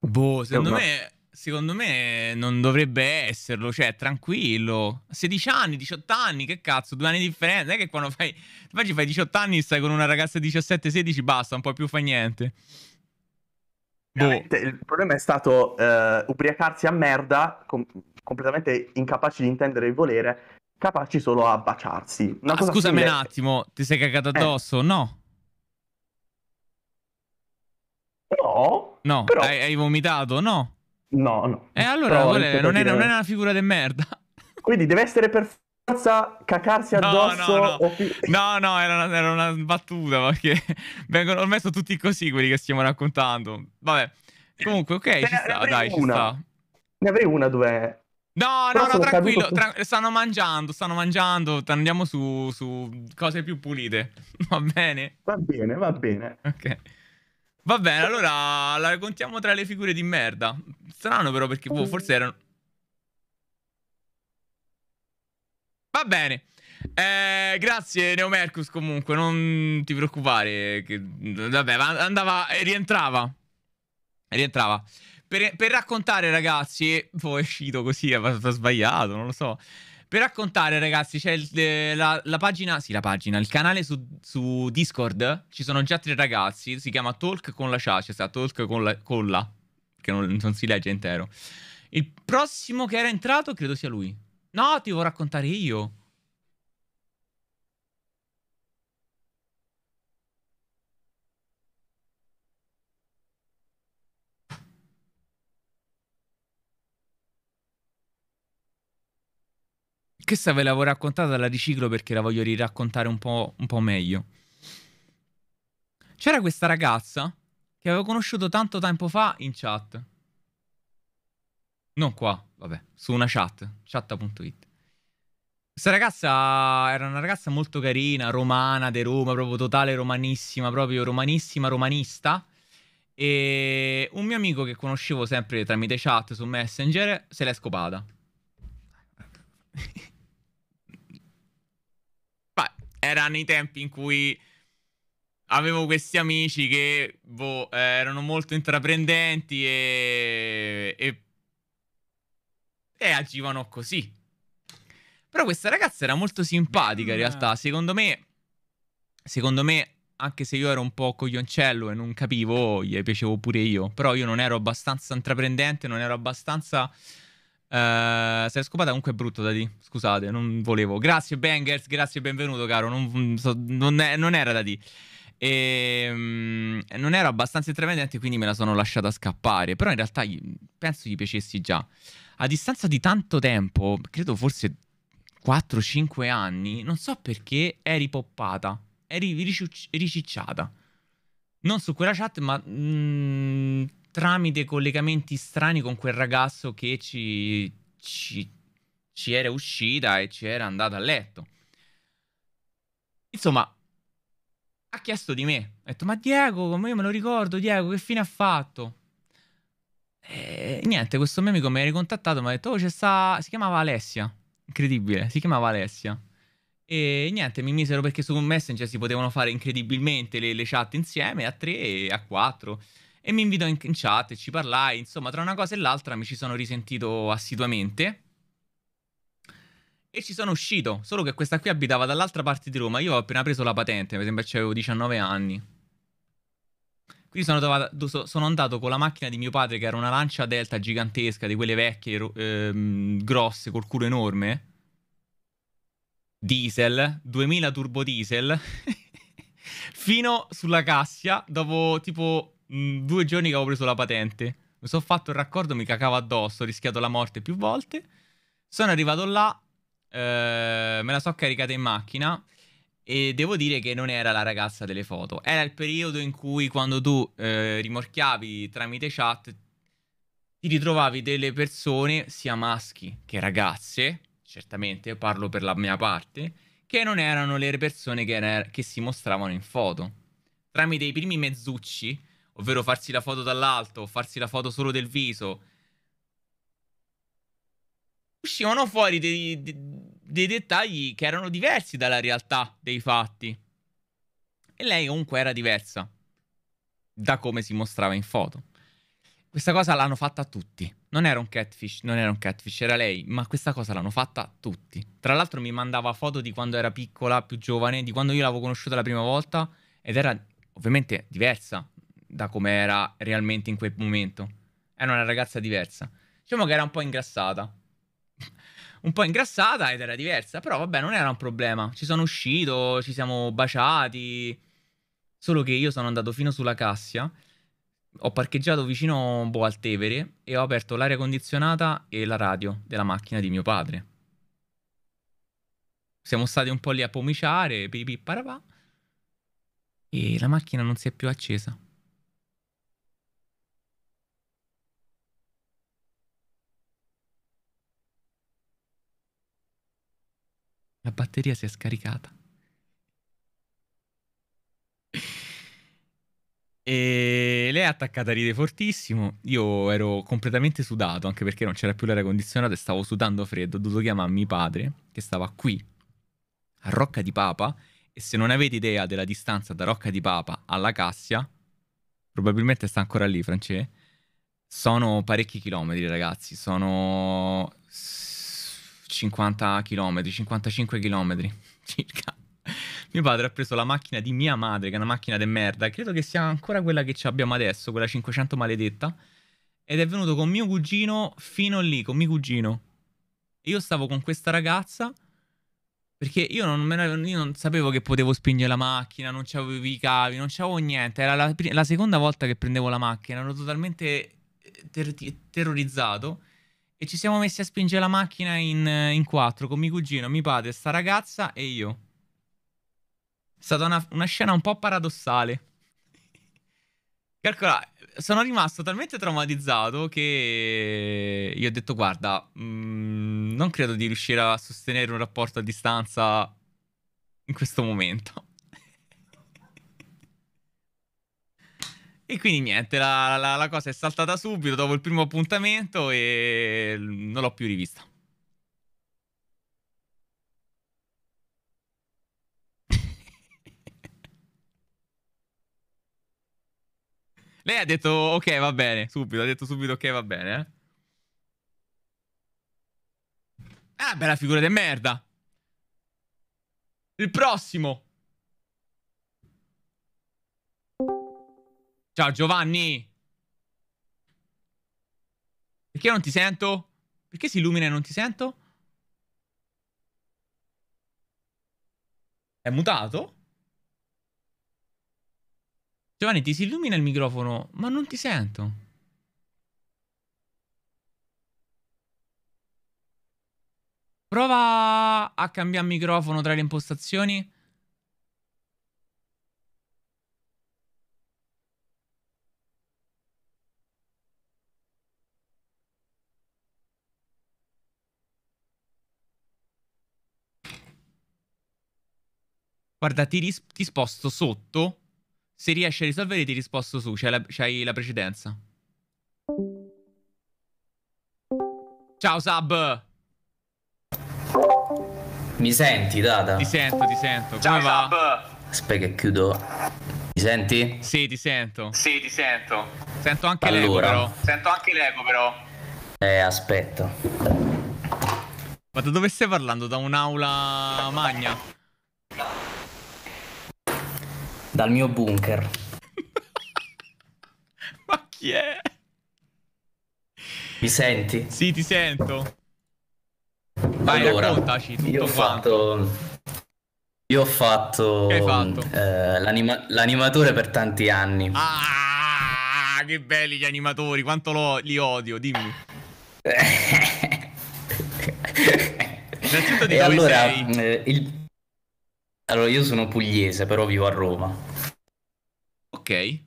Boh, secondo una... me... Secondo me non dovrebbe esserlo, cioè tranquillo. 16 anni, 18 anni, che cazzo, due anni di differenza. Non è che quando fai, Infatti fai 18 anni e stai con una ragazza di 17-16, basta, un po' più fare niente. Boh. Il problema è stato uh, ubriacarsi a merda, com- completamente incapaci di intendere il volere, capaci solo a baciarsi. Una ah, scusami simile... un attimo, ti sei cagato eh. addosso? Eh. No. No. No, però... hai, hai, vomitato? No. No, no. E eh, allora però, volere, non, è, non, era, una figura di merda. Quindi deve essere perfetto cacarsi addosso. No, no, no. Fi- no, no era, una, era, una, battuta perché vengono messo tutti così quelli che stiamo raccontando. Vabbè, comunque, ok, ci sta, dai, una. ci sta. Ne avrei una dove... No, no, no, tranquillo, tra- stanno mangiando, stanno mangiando, andiamo su, su cose più pulite, va bene? Va bene, va bene. Ok. Va bene, allora la contiamo tra le figure di merda. Strano però perché boh, mm. forse erano... Va bene. Eh, grazie Neomercus comunque, non ti preoccupare. Che, vabbè, andava, eh, rientrava. Rientrava. Per, per raccontare ragazzi, poi boh, è uscito così, è sbagliato, non lo so. Per raccontare ragazzi, c'è eh, la, la, pagina, sì la pagina, il canale su, su, Discord, ci sono già tre ragazzi, si chiama Talk con la Cia, c'è sta Talk con la, con la che non, non si legge intero. Il prossimo che era entrato credo sia lui. No, ti devo raccontare io. Questa ve l'avevo raccontata, alla riciclo perché la voglio riraccontare un po', un po meglio. C'era questa ragazza che avevo conosciuto tanto tempo fa in chat. Non qua vabbè, su una chat, chat.it. Questa ragazza era una ragazza molto carina, romana, de Roma, proprio totale romanissima, proprio romanissima, romanista. E un mio amico che conoscevo sempre tramite chat su Messenger se l'è scopata. Beh, erano i tempi in cui avevo questi amici che boh, erano molto intraprendenti e, e e agivano così. Però questa ragazza era molto simpatica in mm. realtà, secondo me, secondo me anche se io ero un po' coglioncello e non capivo, gli piacevo pure io, però io non ero abbastanza intraprendente, non ero abbastanza... Uh, sei scopata comunque è brutto da di. Scusate, non volevo. Grazie Bangers, grazie benvenuto caro. Non, non, è, non era da di. E um, non era abbastanza intravedente, quindi me la sono lasciata scappare. Però in realtà penso gli piacessi già. A distanza di tanto tempo, credo forse 4-5 anni, non so perché eri poppata, eri ricicciata. Non su quella chat, ma mm, tramite collegamenti strani con quel ragazzo che ci, ci, ci era uscita e ci era andata a letto. Insomma, ha chiesto di me. Ha detto, ma Diego, come io me lo ricordo, Diego, che fine ha fatto? E niente, questo mio amico mi ha ricontattato, mi ha detto, oh, c'è sta... si chiamava Alessia. Incredibile, si chiamava Alessia. E niente, mi misero perché su Messenger si potevano fare incredibilmente le, le chat insieme, a tre e a quattro. E mi invitò in, in chat e ci parlai, insomma, tra una cosa e l'altra mi ci sono risentito assiduamente. E ci sono uscito, solo che questa qui abitava dall'altra parte di Roma. Io ho appena preso la patente, mi sembra che avevo 19 anni. Quindi sono, trovato, sono, andato con la macchina di mio padre, che era una lancia delta gigantesca, di quelle vecchie, ehm, grosse, col culo enorme. Diesel, 2000 turbo diesel. fino sulla Cassia, dopo tipo mh, mm, due giorni che avevo preso la patente. Mi sono fatto il raccordo, mi cacavo addosso, ho rischiato la morte più volte. Sono arrivato là, Ehm, me la so caricata in macchina e devo dire che non era la ragazza delle foto. Era il periodo in cui quando tu eh, rimorchiavi tramite chat ti ritrovavi delle persone, sia maschi che ragazze, certamente parlo per la mia parte, che non erano le persone che, era, che si mostravano in foto. Tramite i primi mezzucci, ovvero farsi la foto dall'alto, farsi la foto solo del viso, uscivano fuori dei, dei, dei dettagli che erano diversi dalla realtà dei fatti. E lei comunque era diversa da come si mostrava in foto. Questa cosa l'hanno fatta tutti. Non era un catfish, non era un catfish, era lei, ma questa cosa l'hanno fatta tutti. Tra l'altro mi mandava foto di quando era piccola, più giovane, di quando io l'avevo conosciuta la prima volta ed era ovviamente diversa da come era realmente in quel momento. Era una ragazza diversa. Diciamo che era un po' ingrassata, un po' ingrassata ed era diversa, però vabbè, non era un problema. Ci sono uscito, ci siamo baciati. Solo che io sono andato fino sulla Cassia, ho parcheggiato vicino un boh, po' al Tevere e ho aperto l'aria condizionata e la radio della macchina di mio padre. Siamo stati un po' lì a pomiciare, pipì, parapà, e la macchina non si è più accesa. La batteria si è scaricata. E lei è attaccata ride fortissimo. Io ero completamente sudato, anche perché non c'era più l'aria condizionata e stavo sudando freddo. Ho dovuto chiamare mio padre, che stava qui, a Rocca di Papa. E se non avete idea della distanza da Rocca di Papa alla Cassia, probabilmente sta ancora lì, Francesco. Sono parecchi chilometri, ragazzi. Sono 50 km, 55 km circa. Mio padre ha preso la macchina di mia madre, che è una macchina de merda, credo che sia ancora quella che abbiamo adesso, quella 500 maledetta, ed è venuto con mio cugino fino lì, con mio cugino. Io stavo con questa ragazza perché io non, io non sapevo che potevo spingere la macchina, non avevo i cavi, non avevo niente. Era la, la, seconda volta che prendevo la macchina, ero totalmente eh, ter- terrorizzato. E ci siamo messi a spingere la macchina in, eh, in quattro, con mio cugino, mio padre, sta ragazza e io. È stata una, una scena un po' paradossale. Calcola, sono rimasto talmente traumatizzato che io ho detto guarda, mh, mm, non credo di riuscire a sostenere un rapporto a distanza in questo momento. E quindi niente, la, la, la cosa è saltata subito dopo il primo appuntamento e non l'ho più rivista. Lei ha detto ok, va bene, subito, ha detto subito ok, va bene. Eh? Ah, bella figura di merda. Il prossimo. Ciao Giovanni! Perché non ti sento? Perché si illumina e non ti sento? È mutato? Giovanni, ti si illumina il microfono, ma non ti sento. Prova a cambiare microfono tra le impostazioni. Guarda, ti, ris- ti sposto sotto. Se riesci a risolvere, ti risposto su. C'hai la, c'hai la precedenza. Ciao, Sab. Mi senti, Dada? Ti sento, ti sento. Come Ciao, va? Sab. Aspetta che chiudo. Mi senti? Sì, ti sento. Sì, ti sento. Sento anche allora. l'ego, però. Sento anche l'ego, però. Eh, aspetto. Ma da dove stai parlando? Da un'aula magna? dal mio bunker. Ma chi è? Mi senti? Sì, ti sento. Vai, allora, raccontaci tutto io ho quanto. fatto... Io ho fatto, fatto? Eh, l'animatore per tanti anni. Ah, che belli gli animatori, quanto li odio, dimmi. Innanzitutto di e dove allora, sei? Eh, il... Allora, io sono pugliese, però vivo a Roma. Ok.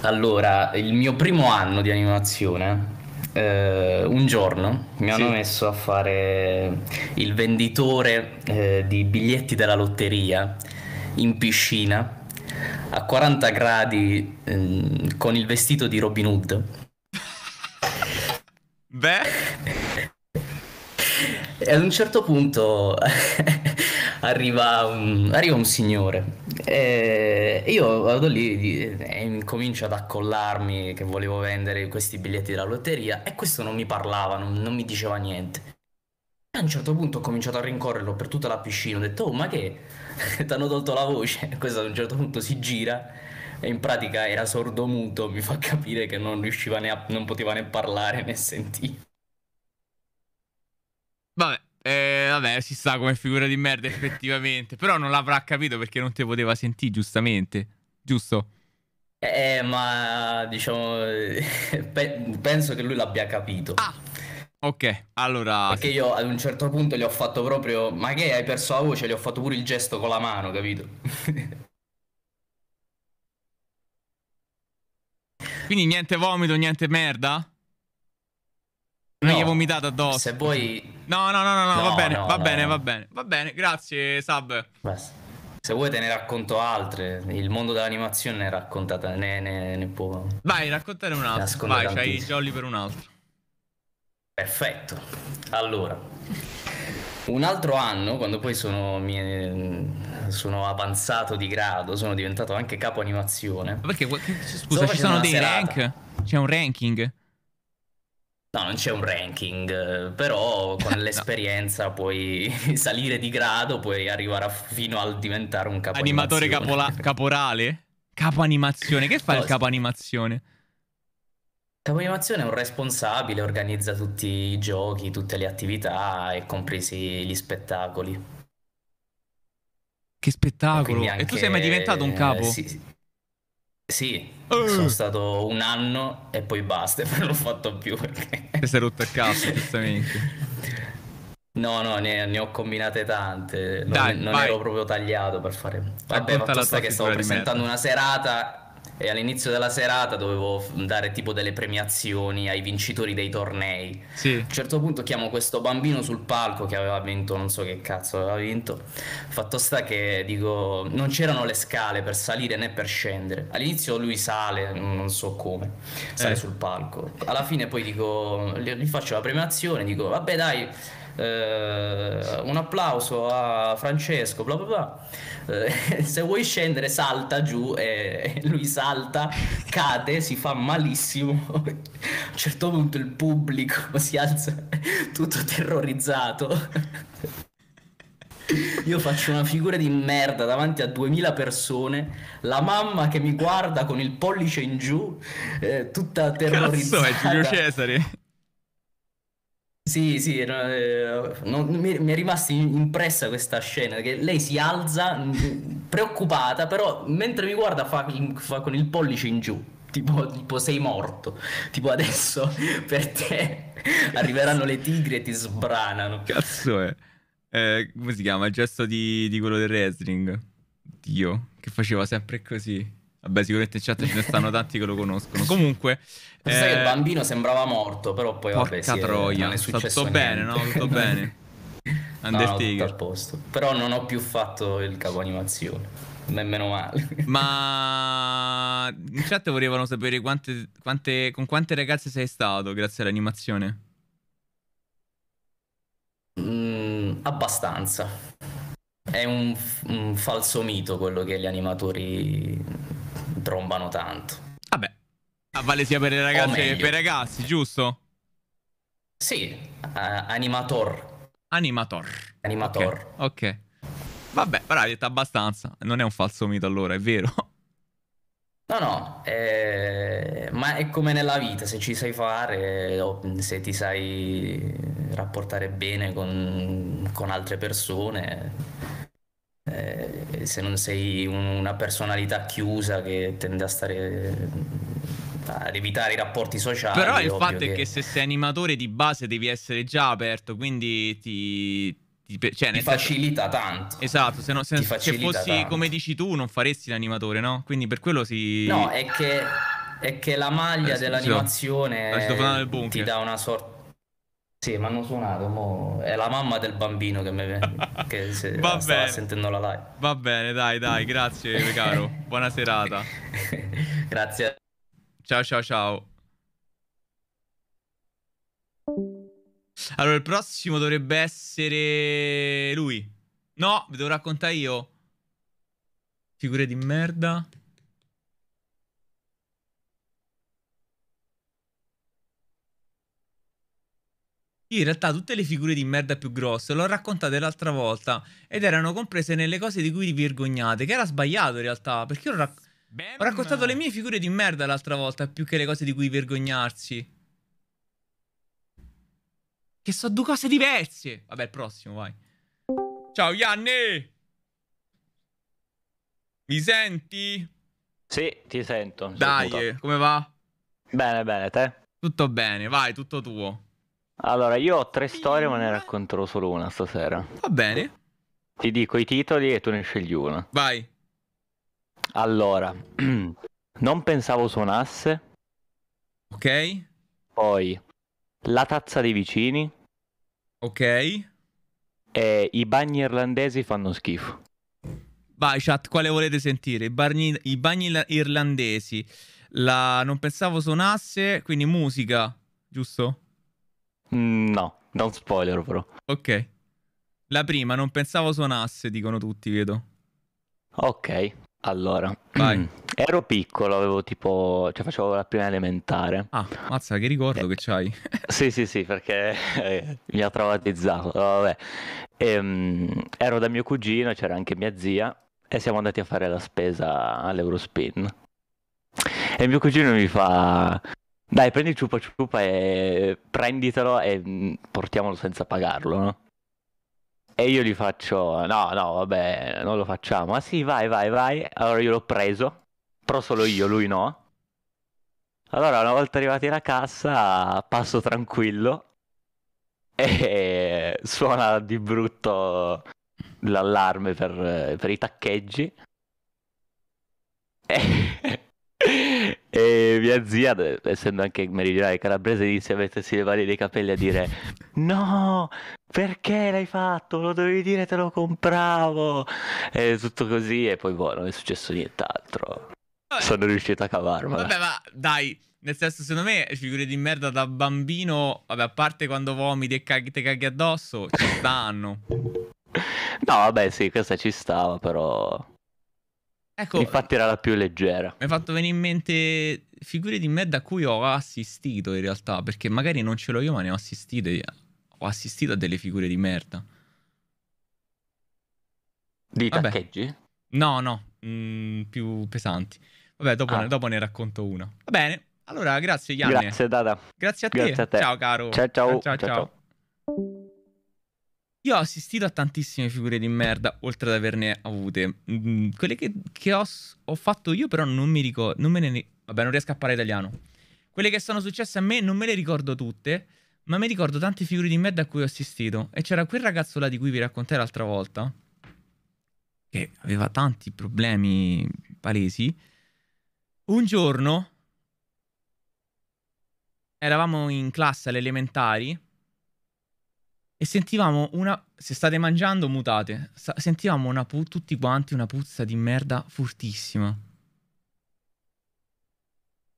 Allora, il mio primo anno di animazione, eh, un giorno mi hanno messo a fare il venditore eh, di biglietti della lotteria in piscina a 40 gradi eh, con il vestito di Robin Hood. Beh. E ad un certo punto arriva un, arriva un signore e eh, io vado lì e comincio ad accollarmi che volevo vendere questi biglietti della lotteria e questo non mi parlava, non, non mi diceva niente. A un certo punto ho cominciato a rincorrerlo per tutta la piscina, ho detto oh ma che? ti hanno tolto la voce. Questo a un certo punto si gira e in pratica era sordomuto, mi fa capire che non riusciva né a, non poteva né parlare né sentire. Eh, vabbè, si sa come figura di merda effettivamente, però non l'avrà capito perché non te poteva sentire giustamente, giusto? Eh, ma diciamo, pe- penso che lui l'abbia capito. Ah, ok, allora... Perché io ad un certo punto gli ho fatto proprio, ma che hai perso la voce, gli ho fatto pure il gesto con la mano, capito? Quindi niente vomito, niente merda? No. Non gli hai vomitato addosso. Se vuoi. No, no, no, no, no va bene, va eh. bene, va bene. Va bene, grazie, Sab. Basta. Se vuoi te ne racconto altre. Il mondo dell'animazione ne raccontata, ne, ne, ne può. Vai, raccontare un altro. Vai, tantissimo. c'hai i jolly per un altro. Perfetto. Allora, un altro anno, quando poi sono, mi, sono avanzato di grado, sono diventato anche capo animazione. Ma perché? Scusa, Dove ci sono dei serata. rank? C'è un ranking? No, non c'è un ranking, però con l'esperienza puoi salire di grado, puoi arrivare a, fino a diventare un capo Animatore capola- caporale? Capo animazione, che fa no, il capo animazione? Capo animazione è un responsabile, organizza tutti i giochi, tutte le attività e compresi gli spettacoli. Che spettacolo! E, anche... e tu sei mai diventato un capo? Sì, sì. Sì, uh. sono stato un anno e poi basta, e non l'ho fatto più. Perché... Ti sei rotto a cazzo, giustamente. No, no, ne, ne, ho combinate tante. Non, Dai, non ero proprio tagliato per fare. Vabbè, fatto sta che stavo presentando una serata e all'inizio della serata dovevo dare tipo delle premiazioni ai vincitori dei tornei. Sì. A un certo punto chiamo questo bambino sul palco che aveva vinto, non so che cazzo aveva vinto. Fatto sta che dico, non c'erano le scale per salire né per scendere. All'inizio lui sale, non so come, sale eh. sul palco. Alla fine poi dico, gli faccio la premiazione, dico, vabbè dai eh, un applauso a Francesco, bla bla bla. Eh, se vuoi scendere salta giù e lui salta, cade, si fa malissimo. A un certo punto il pubblico si alza tutto terrorizzato. Io faccio una figura di merda davanti a 2000 persone, la mamma che mi guarda con il pollice in giù, eh, tutta terrorizzata. Cazzo, è Giulio Cesare. Sì, sì, no, eh, non, mi, mi, è rimasta impressa questa scena, che lei si alza preoccupata, però mentre mi guarda fa, fa con il pollice in giù. Tipo, tipo, sei morto tipo adesso per te arriveranno le tigre e ti sbranano cazzo è eh. eh, come si chiama il gesto di, di quello del wrestling Dio che faceva sempre così Vabbè, sicuramente in chat ce ne stanno tanti che lo conoscono. Comunque. Eh... Sai che il eh, bambino sembrava morto, però poi vabbè, sì, eh, troia, è, successo. tutto bene, no? Sto bene. Undertaker. No, no, posto. Però non ho più fatto il capo animazione. Nemmeno male. Ma in chat volevano sapere quante, quante, con quante ragazze sei stato grazie all'animazione. Mm, abbastanza. È un, un falso mito quello che gli animatori trombano tanto. Vabbè, ah vale sia per i ragazzi, che per i ragazzi, giusto? Sì, uh, animator. Animator. Animator. Ok. okay. Vabbè, però hai detto abbastanza. Non è un falso mito allora, è vero. No, no, eh, ma è come nella vita, se ci sai fare, se ti sai rapportare bene con, con altre persone, eh, se non sei un, una personalità chiusa che tende a stare ad evitare i rapporti sociali. Però il fatto che... è che se sei animatore di base devi essere già aperto, quindi ti... Ti, cioè, ti facilita senso, tanto. Esatto, se, no, se, se fossi tanto. come dici tu non faresti l'animatore, no? Quindi per quello si... No, è che, è che la maglia eh, dell'animazione sì, ti dà una sorta sì, mi hanno suonato, mo... è la mamma del bambino che, mi... che se... Va bene. sentendo la live. Va bene, dai, dai, grazie caro, buona serata. grazie. Ciao, ciao, ciao. Allora, il prossimo dovrebbe essere lui. No, vi devo raccontare io. Figure di merda. in realtà tutte le figure di merda più grosse l'ho raccontate l'altra volta ed erano comprese nelle cose di cui vi vergognate, che era sbagliato in realtà, perché ho, rac- ho raccontato le mie figure di merda l'altra volta più che le cose di cui vergognarsi. Che sono due cose diverse. Vabbè, il prossimo, vai. Ciao Gianni! Mi senti? Sì, ti sento. Dai, come va? Bene, bene, te? Tutto bene, vai, tutto tuo. Allora, io ho tre storie, ma ne racconterò solo una stasera. Va bene. Ti dico i titoli e tu ne scegli una. Vai. Allora, non pensavo suonasse. Ok. Poi, la tazza dei vicini. Ok. E i bagni irlandesi fanno schifo. Vai chat, quale volete sentire? I, barni, i bagni irlandesi. La... Non pensavo suonasse, quindi musica, giusto? No, non spoiler però. Ok. La prima, non pensavo suonasse, dicono tutti, vedo. Ok, allora. Vai. Ero piccolo, avevo tipo... cioè facevo la prima elementare. Ah, mazza, che ricordo eh. che c'hai. sì, sì, sì, perché eh, mi ha traumatizzato, vabbè. E, um, ero da mio cugino, c'era anche mia zia, e siamo andati a fare la spesa all'Eurospin. E mio cugino mi fa... Dai, prendi il Chupa ciupa e prenditelo e mm, portiamolo senza pagarlo, no? E io gli faccio, no, no, vabbè, non lo facciamo. Ah sì, vai, vai, vai. Allora io l'ho preso, però solo io, lui no. Allora una volta arrivati alla cassa, passo tranquillo e suona di brutto l'allarme per, per i taccheggi. E... E mia zia, essendo anche meridionale calabrese, inizia a mettersi le mani nei capelli a dire: No, perché l'hai fatto? Lo dovevi dire, te lo compravo. E tutto così, e poi boh, non è successo nient'altro. Vabbè. Sono riuscito a cavarmela. Vabbè, ma dai. Nel senso, secondo me, figure di merda da bambino, vabbè, a parte quando vomiti e caghi, te caghi addosso, ci stanno. no, vabbè, sì, questa ci stava, però Ecco, Infatti era la più leggera. Mi hai fatto venire in mente figure di me da cui ho assistito in realtà, perché magari non ce l'ho io, ma ne ho assistite. Ho assistito a delle figure di merda. Di Vabbè. taccheggi? No, no, mm, più pesanti. Vabbè, dopo, ah. ne, dopo, ne, racconto una. Va bene, allora grazie Gianni. Grazie Dada. Grazie a te. Grazie a te. Ciao caro. ciao. ciao, ciao. ciao. ciao. ciao. Io ho assistito a tantissime figure di merda, oltre ad averne avute. Mm, quelle che, che ho, ho, fatto io, però, non mi ricordo. Non me ne. Vabbè, non riesco a parlare italiano. Quelle che sono successe a me non me le ricordo tutte, ma mi ricordo tante figure di merda a cui ho assistito. E c'era quel ragazzo là di cui vi raccontai l'altra volta, che aveva tanti problemi palesi. Un giorno eravamo in classe alle elementari e sentivamo una... se state mangiando mutate, Sa sentivamo una pu- tutti quanti una puzza di merda fortissima.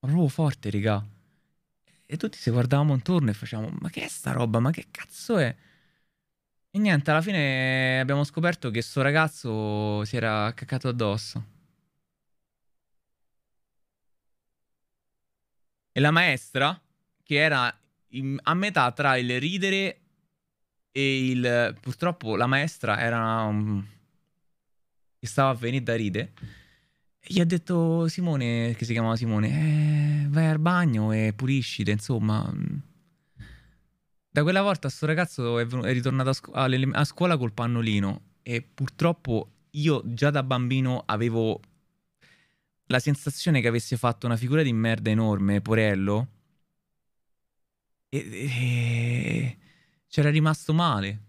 Ma proprio forte, raga. E tutti si guardavamo intorno e facevamo, ma che è sta roba, ma che cazzo è? E niente, alla fine abbiamo scoperto che sto ragazzo si era caccato addosso. E la maestra, che era in, a metà tra il ridere e il, purtroppo la maestra era... Um, che stava a venire da ride. E gli ha detto Simone, che si chiamava Simone, eh, vai al bagno e puliscite, insomma. Da quella volta sto ragazzo è, venuto, è ritornato a, scu- a scuola col pannolino e purtroppo io già da bambino avevo la sensazione che avesse fatto una figura di merda enorme, Porello. E, e, c'era rimasto male.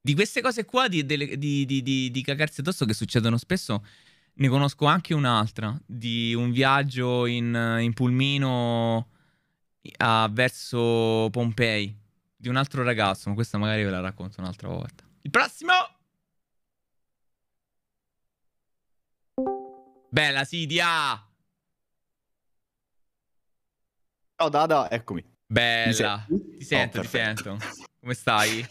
Di queste cose qua, di, delle, di, di, di cagarsi addosso che succedono spesso, ne conosco anche un'altra, di un viaggio in, in pulmino a, verso Pompei, di un altro ragazzo, ma questa magari ve la racconto un'altra volta. Il prossimo! Bella Sidia! Ciao oh, Dada, eccomi. Bella. Ti sento, oh, ti sento. Come stai?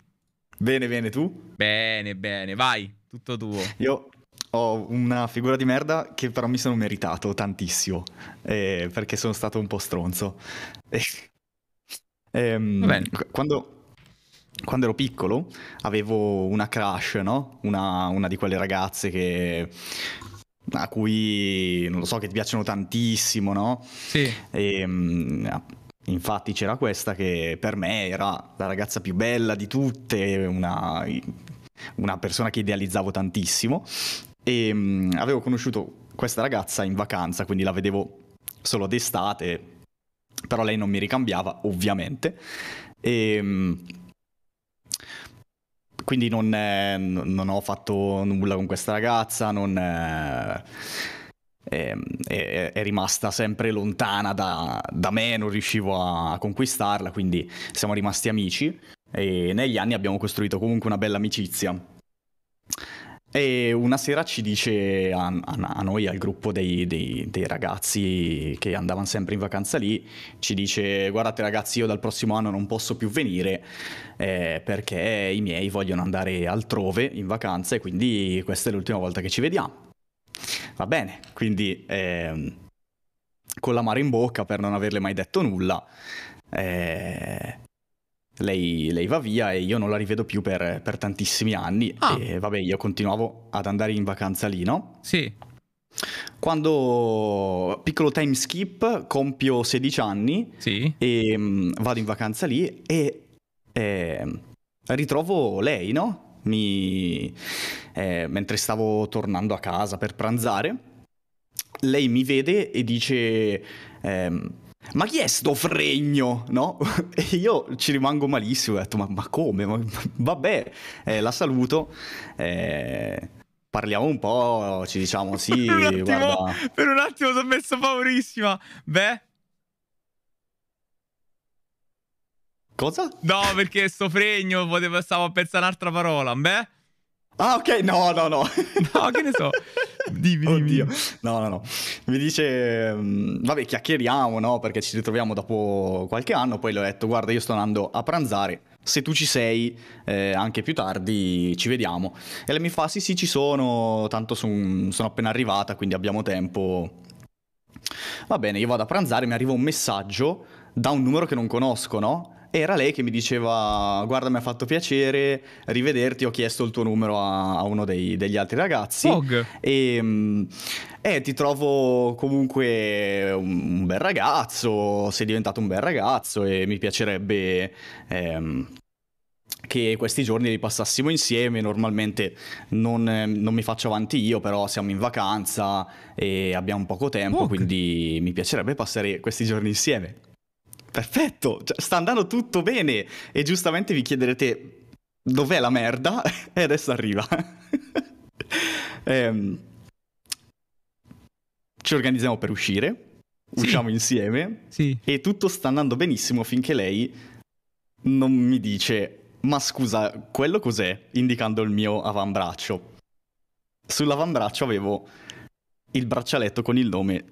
Bene, bene, tu? Bene, bene, vai, tutto tuo. Io ho una figura di merda che però mi sono meritato tantissimo, eh, perché sono stato un po' stronzo. Eh, ehm, quando, quando ero piccolo avevo una crush, no? Una, una, di quelle ragazze che a cui non lo so che ti piacciono tantissimo, no? Sì. E, ehm, Infatti c'era questa che per me era la ragazza più bella di tutte, una, una persona che idealizzavo tantissimo e mh, mm, avevo conosciuto questa ragazza in vacanza, quindi la vedevo solo d'estate, però lei non mi ricambiava ovviamente. E, mh, mm, quindi non, eh, non, ho fatto nulla con questa ragazza, non... Eh, Ehm, è, è, è rimasta sempre lontana da, da, me, non riuscivo a conquistarla, quindi siamo rimasti amici e negli anni abbiamo costruito comunque una bella amicizia. E una sera ci dice a, a noi, al gruppo dei, dei, dei ragazzi che andavano sempre in vacanza lì, ci dice guardate ragazzi io dal prossimo anno non posso più venire eh, perché i miei vogliono andare altrove in vacanza e quindi questa è l'ultima volta che ci vediamo. Va bene, quindi eh, con mare in bocca per non averle mai detto nulla, eh, lei, lei, va via e io non la rivedo più per, per tantissimi anni. Ah. E vabbè, io continuavo ad andare in vacanza lì, no? Sì. Quando, piccolo time skip, compio 16 anni sì. e mh, mm, vado in vacanza lì e eh, ritrovo lei, no? mi, eh, mentre stavo tornando a casa per pranzare, lei mi vede e dice... Ehm, ma chi è sto fregno? No? E io ci rimango malissimo, ho detto, ma, ma come? Ma, vabbè, eh, la saluto. Eh, parliamo un po', ci diciamo sì. per, un attimo, guarda... per un attimo sono messo paurissima. Beh, Cosa? No, perché sto fregno, potevo, stavo a pensare un'altra parola. Beh. Ah, ok, no, no, no. no, che ne so. Dimmi, Oddio. No, no, no. Mi dice, mm, vabbè, chiacchieriamo, no? Perché ci ritroviamo dopo qualche anno. Poi le ho detto, guarda, io sto andando a pranzare. Se tu ci sei, eh, anche più tardi ci vediamo. E lei mi fa, sì, sì, ci sono. Tanto son, sono appena arrivata, quindi abbiamo tempo. Va bene, io vado a pranzare, mi arriva un messaggio da un numero che non conosco, no? era lei che mi diceva guarda mi ha fatto piacere rivederti ho chiesto il tuo numero a, a uno dei, degli altri ragazzi Fog. e ehm, eh, ti trovo comunque un, un, bel ragazzo sei diventato un bel ragazzo e mi piacerebbe ehm, che questi giorni li passassimo insieme, normalmente non, non, mi faccio avanti io, però siamo in vacanza e abbiamo poco tempo, Fog. quindi mi piacerebbe passare questi giorni insieme perfetto, cioè, sta andando tutto bene. E giustamente vi chiederete dov'è la merda e adesso arriva. ehm, ci organizziamo per uscire, sì. usciamo insieme sì. e tutto sta andando benissimo finché lei non mi dice ma scusa, quello cos'è? indicando il mio avambraccio. Sull'avambraccio avevo il braccialetto con il nome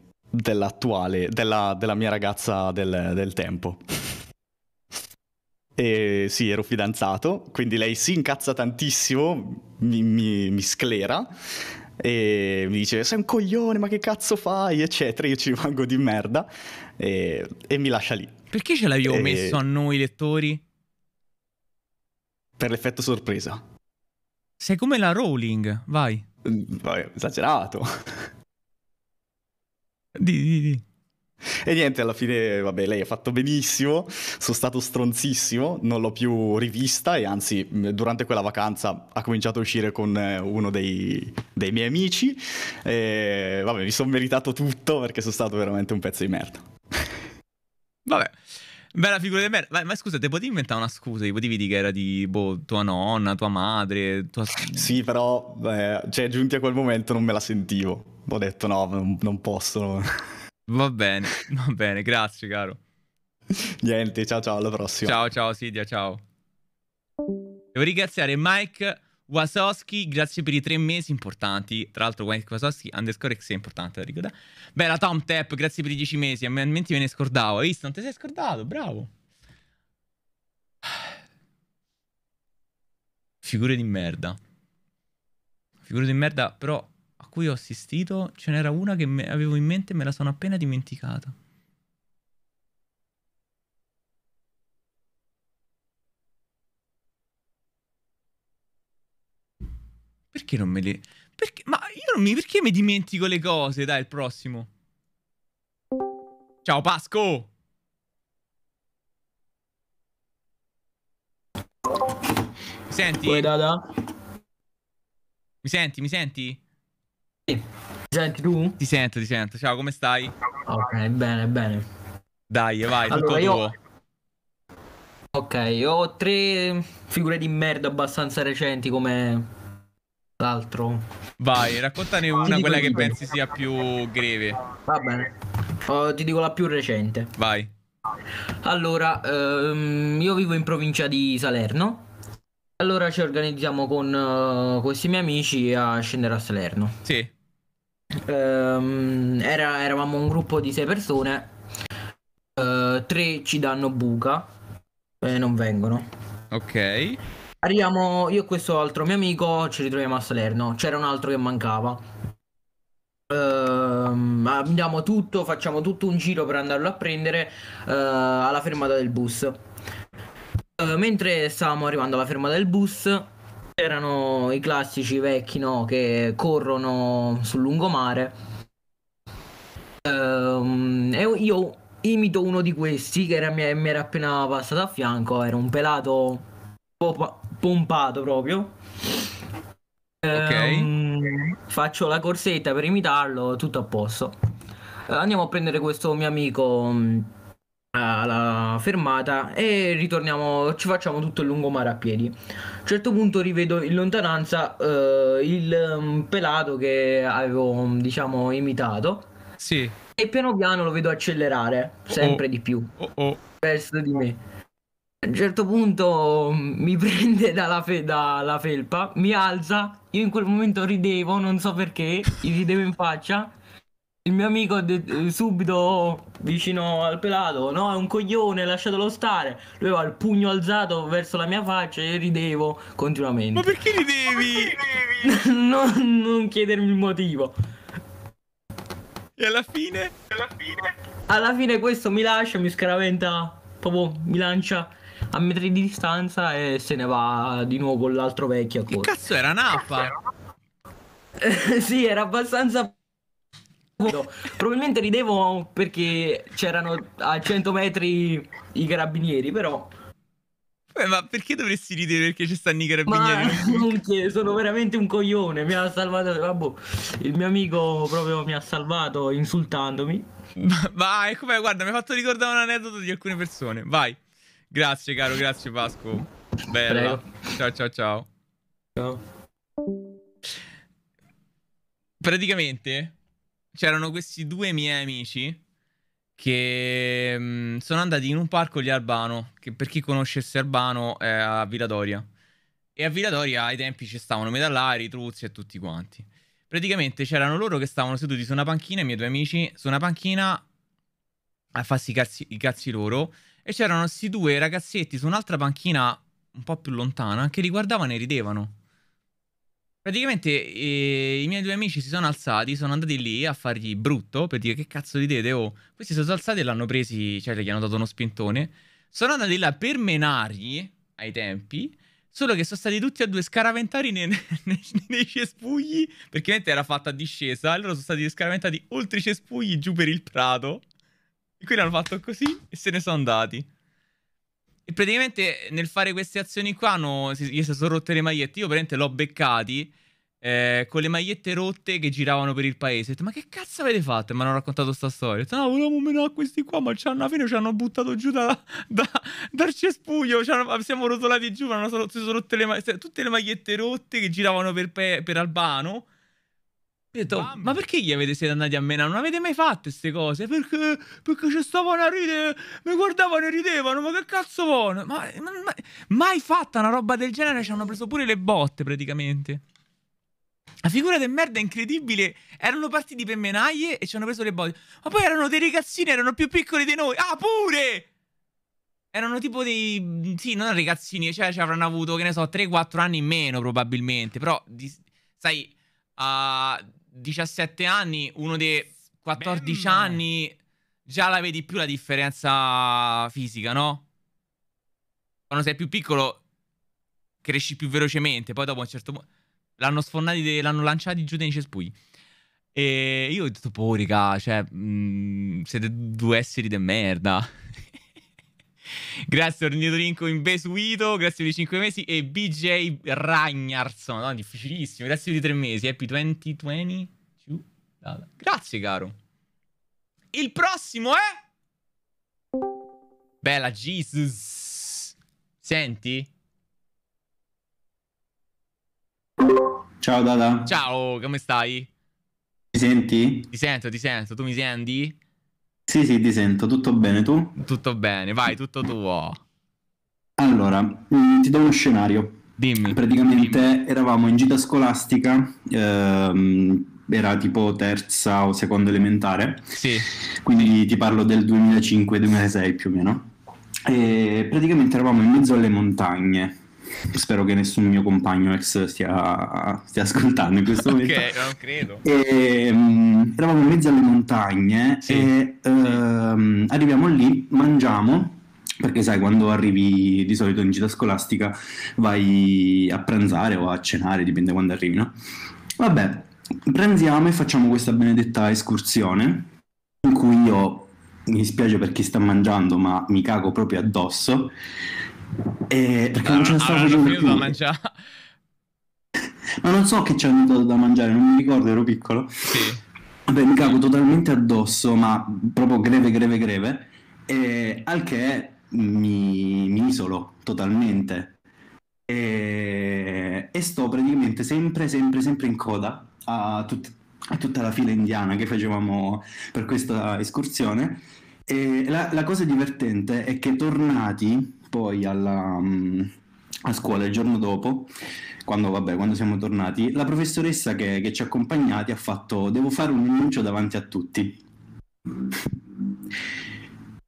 dell'attuale, della, della, mia ragazza del, del tempo. E sì, ero fidanzato, quindi lei si incazza tantissimo, mi, mi, mi, sclera e mi dice sei un coglione, ma che cazzo fai, eccetera, io ci rimango di merda e, e mi lascia lì. Perché ce l'avevo e... messo a noi lettori? Per l'effetto sorpresa. Sei come la Rowling, vai. Mm, vai, esagerato. Di, di, di. E niente, alla fine, vabbè, lei ha fatto benissimo, sono stato stronzissimo, non l'ho più rivista e anzi mm, durante quella vacanza ha cominciato a uscire con eh, uno dei, dei miei amici e vabbè, mi sono meritato tutto perché sono stato veramente un pezzo di merda. Vabbè. Bella figura di merda. Ma, scusa, te potevi inventare una scusa? Ti potevi dire che era di boh, tua nonna, tua madre, tua... Sì, però, eh, cioè, giunti a quel momento non me la sentivo ho detto no, non, non posso. Va bene, va bene, grazie caro. Niente, ciao ciao, alla prossima. Ciao ciao Sidia, ciao. Devo ringraziare Mike Wasowski, grazie per i tre mesi importanti. Tra l'altro, Mike Wasowski, underscore X è importante da ricordare. Beh, Tom Tap, grazie per i dieci mesi. A me me ne scordavo. Hai visto? Non ti sei scordato, bravo. Figure di merda. Figure di merda, però a cui ho assistito, ce n'era una che avevo in mente e me la sono appena dimenticata. Perché non me le... Perché? Ma io non mi... Perché mi dimentico le cose? Dai, il prossimo. Ciao Pasco! Mi senti? Mi senti, mi senti? Sì. Senti tu? Ti sento, ti sento. Ciao, come stai? Ok, bene, bene. Dai, vai, allora, tutto io... tuo. Ok, ho tre figure di merda abbastanza recenti come l'altro. Vai, raccontane una, quella che pensi sia più greve. Va bene. Oh, ti dico la più recente. Vai. Allora, ehm, io vivo in provincia di Salerno. Allora ci organizziamo con uh, questi miei amici a scendere a Salerno. Sì ehm, era, eravamo un gruppo di sei persone, eh, tre ci danno buca e non vengono. Ok. Arriviamo io e questo altro mio amico, ci ritroviamo a Salerno, c'era un altro che mancava. Ehm, andiamo tutto, facciamo tutto un giro per andarlo a prendere eh, alla fermata del bus. Eh, mentre stavamo arrivando alla fermata del bus, c'erano i classici vecchi no, che corrono sul lungomare. Ehm, e io imito uno di questi che era, mi, era appena passato a fianco, era un pelato pompato proprio. Ehm, ok. Faccio la corsetta per imitarlo, tutto a posto. Eh, andiamo a prendere questo mio amico alla fermata e ritorniamo, ci facciamo tutto il lungomare a piedi. A un certo punto rivedo in lontananza eh, il um, pelato che avevo, mm, diciamo, imitato. Sì. E piano piano lo vedo accelerare sempre oh. di più oh oh. verso di me. A un certo punto mm, mi prende dalla, fe- dalla felpa, mi alza, io in quel momento ridevo, non so perché, gli ridevo in faccia il mio amico subito vicino al pelato, no, è un coglione, lasciatelo stare. Lui aveva il pugno alzato verso la mia faccia e ridevo continuamente. Ma perché ridevi? non, non chiedermi il motivo. E alla fine? Alla fine? Alla fine questo mi lascia, mi scaraventa, proprio mi lancia a metri di distanza e se ne va di nuovo con l'altro vecchio. Che cazzo era Nappa? sì, era abbastanza Probabilmente ridevo perché c'erano a 100 metri i carabinieri, però... Beh, ma perché dovresti ridere perché ci stanno i carabinieri? Ma perché sono veramente un coglione, mi ha salvato... Vabbè, il mio amico proprio mi ha salvato insultandomi. ma ecco, beh, guarda, mi ha fatto ricordare un aneddoto di alcune persone. Vai. Grazie, caro, grazie Pasco. Bella. Prego. Ciao, ciao, ciao. Ciao. Praticamente c'erano questi due miei amici che mh, mm, sono andati in un parco di Albano, che per chi conoscesse Albano è a Villa Doria. E a Villa Doria ai tempi ci stavano Medallari, Truzzi e tutti quanti. Praticamente c'erano loro che stavano seduti su una panchina, i miei due amici, su una panchina a farsi i cazzi, i cazzi loro. E c'erano questi due ragazzetti su un'altra panchina un po' più lontana che li guardavano e ridevano. Praticamente eh, i miei due amici si sono alzati, sono andati lì a fargli brutto per dire che cazzo di ridete, oh. Questi si sono alzati e l'hanno presi, cioè gli hanno dato uno spintone. Sono andati là per menargli ai tempi, solo che sono stati tutti a due scaraventari nei, nei, nei cespugli, perché niente era fatta a discesa, allora sono stati scaraventati oltre i cespugli giù per il prato. E quindi hanno fatto così e se ne sono andati. E praticamente nel fare queste azioni qua no, si, gli si sono rotte le magliette. Io praticamente l'ho beccati eh, con le magliette rotte che giravano per il paese. Ho detto, ma che cazzo avete fatto? E mi hanno raccontato sta storia. Ho detto, no, volevamo a questi qua, ma alla fine ci hanno buttato giù da, da, dal cespuglio. Hanno, siamo rotolati giù, ma hanno, si sono rotte le magliette, tutte le magliette rotte che giravano per, per Albano detto, ma perché gli avete siete andati a menare? Non avete mai fatto queste cose? Perché? Perché ci stavano a ridere, mi guardavano e ridevano, ma che cazzo vuole? Ma, ma, ma, mai fatta una roba del genere, ci hanno preso pure le botte praticamente. La figura del merda è incredibile. Erano partiti per menaglie e ci hanno preso le botte. Ma poi erano dei ragazzini, erano più piccoli di noi. Ah, pure! Erano tipo dei... Sì, non ragazzini, cioè ci avranno avuto, che ne so, 3-4 anni in meno probabilmente. Però, di, sai... Uh, 17 anni, uno dei 14 Bem. anni, già la vedi più la differenza fisica, no? Quando sei più piccolo cresci più velocemente, poi dopo a un certo punto l'hanno sfondati, l'hanno lanciati giù dai cespugli. E io ho detto, poi, raga, cioè, mh, mm, siete due esseri di merda. Grazie Ornitorinco Imbesuito, grazie per i 5 mesi e BJ Ragnarson, no, difficilissimo, grazie per i 3 mesi, Happy 2020. Grazie caro. Il prossimo è... Bella Jesus. Senti? Ciao Dada. Ciao, come stai? Ti senti? Ti sento, ti sento. Tu mi senti? Sì, sì, ti sento, tutto bene tu? Tutto bene, vai, tutto tuo. Allora, mm, ti do uno scenario. Dimmi. Praticamente dimmi. eravamo in gita scolastica, ehm, era tipo terza o seconda elementare. Sì. Quindi ti parlo del 2005-2006 più o meno. E praticamente eravamo in mezzo alle montagne, Spero che nessun mio compagno ex stia, stia ascoltando in questo momento. Ok, non credo. E, um, eravamo in mezzo alle montagne sì, e sì. Ehm, arriviamo lì, mangiamo perché sai quando arrivi di solito in gita scolastica vai a pranzare o a cenare, dipende quando arrivi, no? Vabbè, pranziamo e facciamo questa benedetta escursione in cui io mi spiace per chi sta mangiando, ma mi cago proprio addosso eh, perché ah, non ce la ah, stavo facendo più. da Ma non so che c'è hanno da mangiare, non mi ricordo, ero piccolo. Sì. Vabbè, mi cago totalmente addosso, ma proprio greve, greve, greve. E al che mi, mi isolo totalmente. E, e, sto praticamente sempre, sempre, sempre in coda a, tut- a, tutta la fila indiana che facevamo per questa escursione. E la, la cosa divertente è che tornati poi alla, mm, a scuola il giorno dopo, quando, vabbè, quando siamo tornati, la professoressa che, che ci ha accompagnati ha fatto devo fare un annuncio davanti a tutti.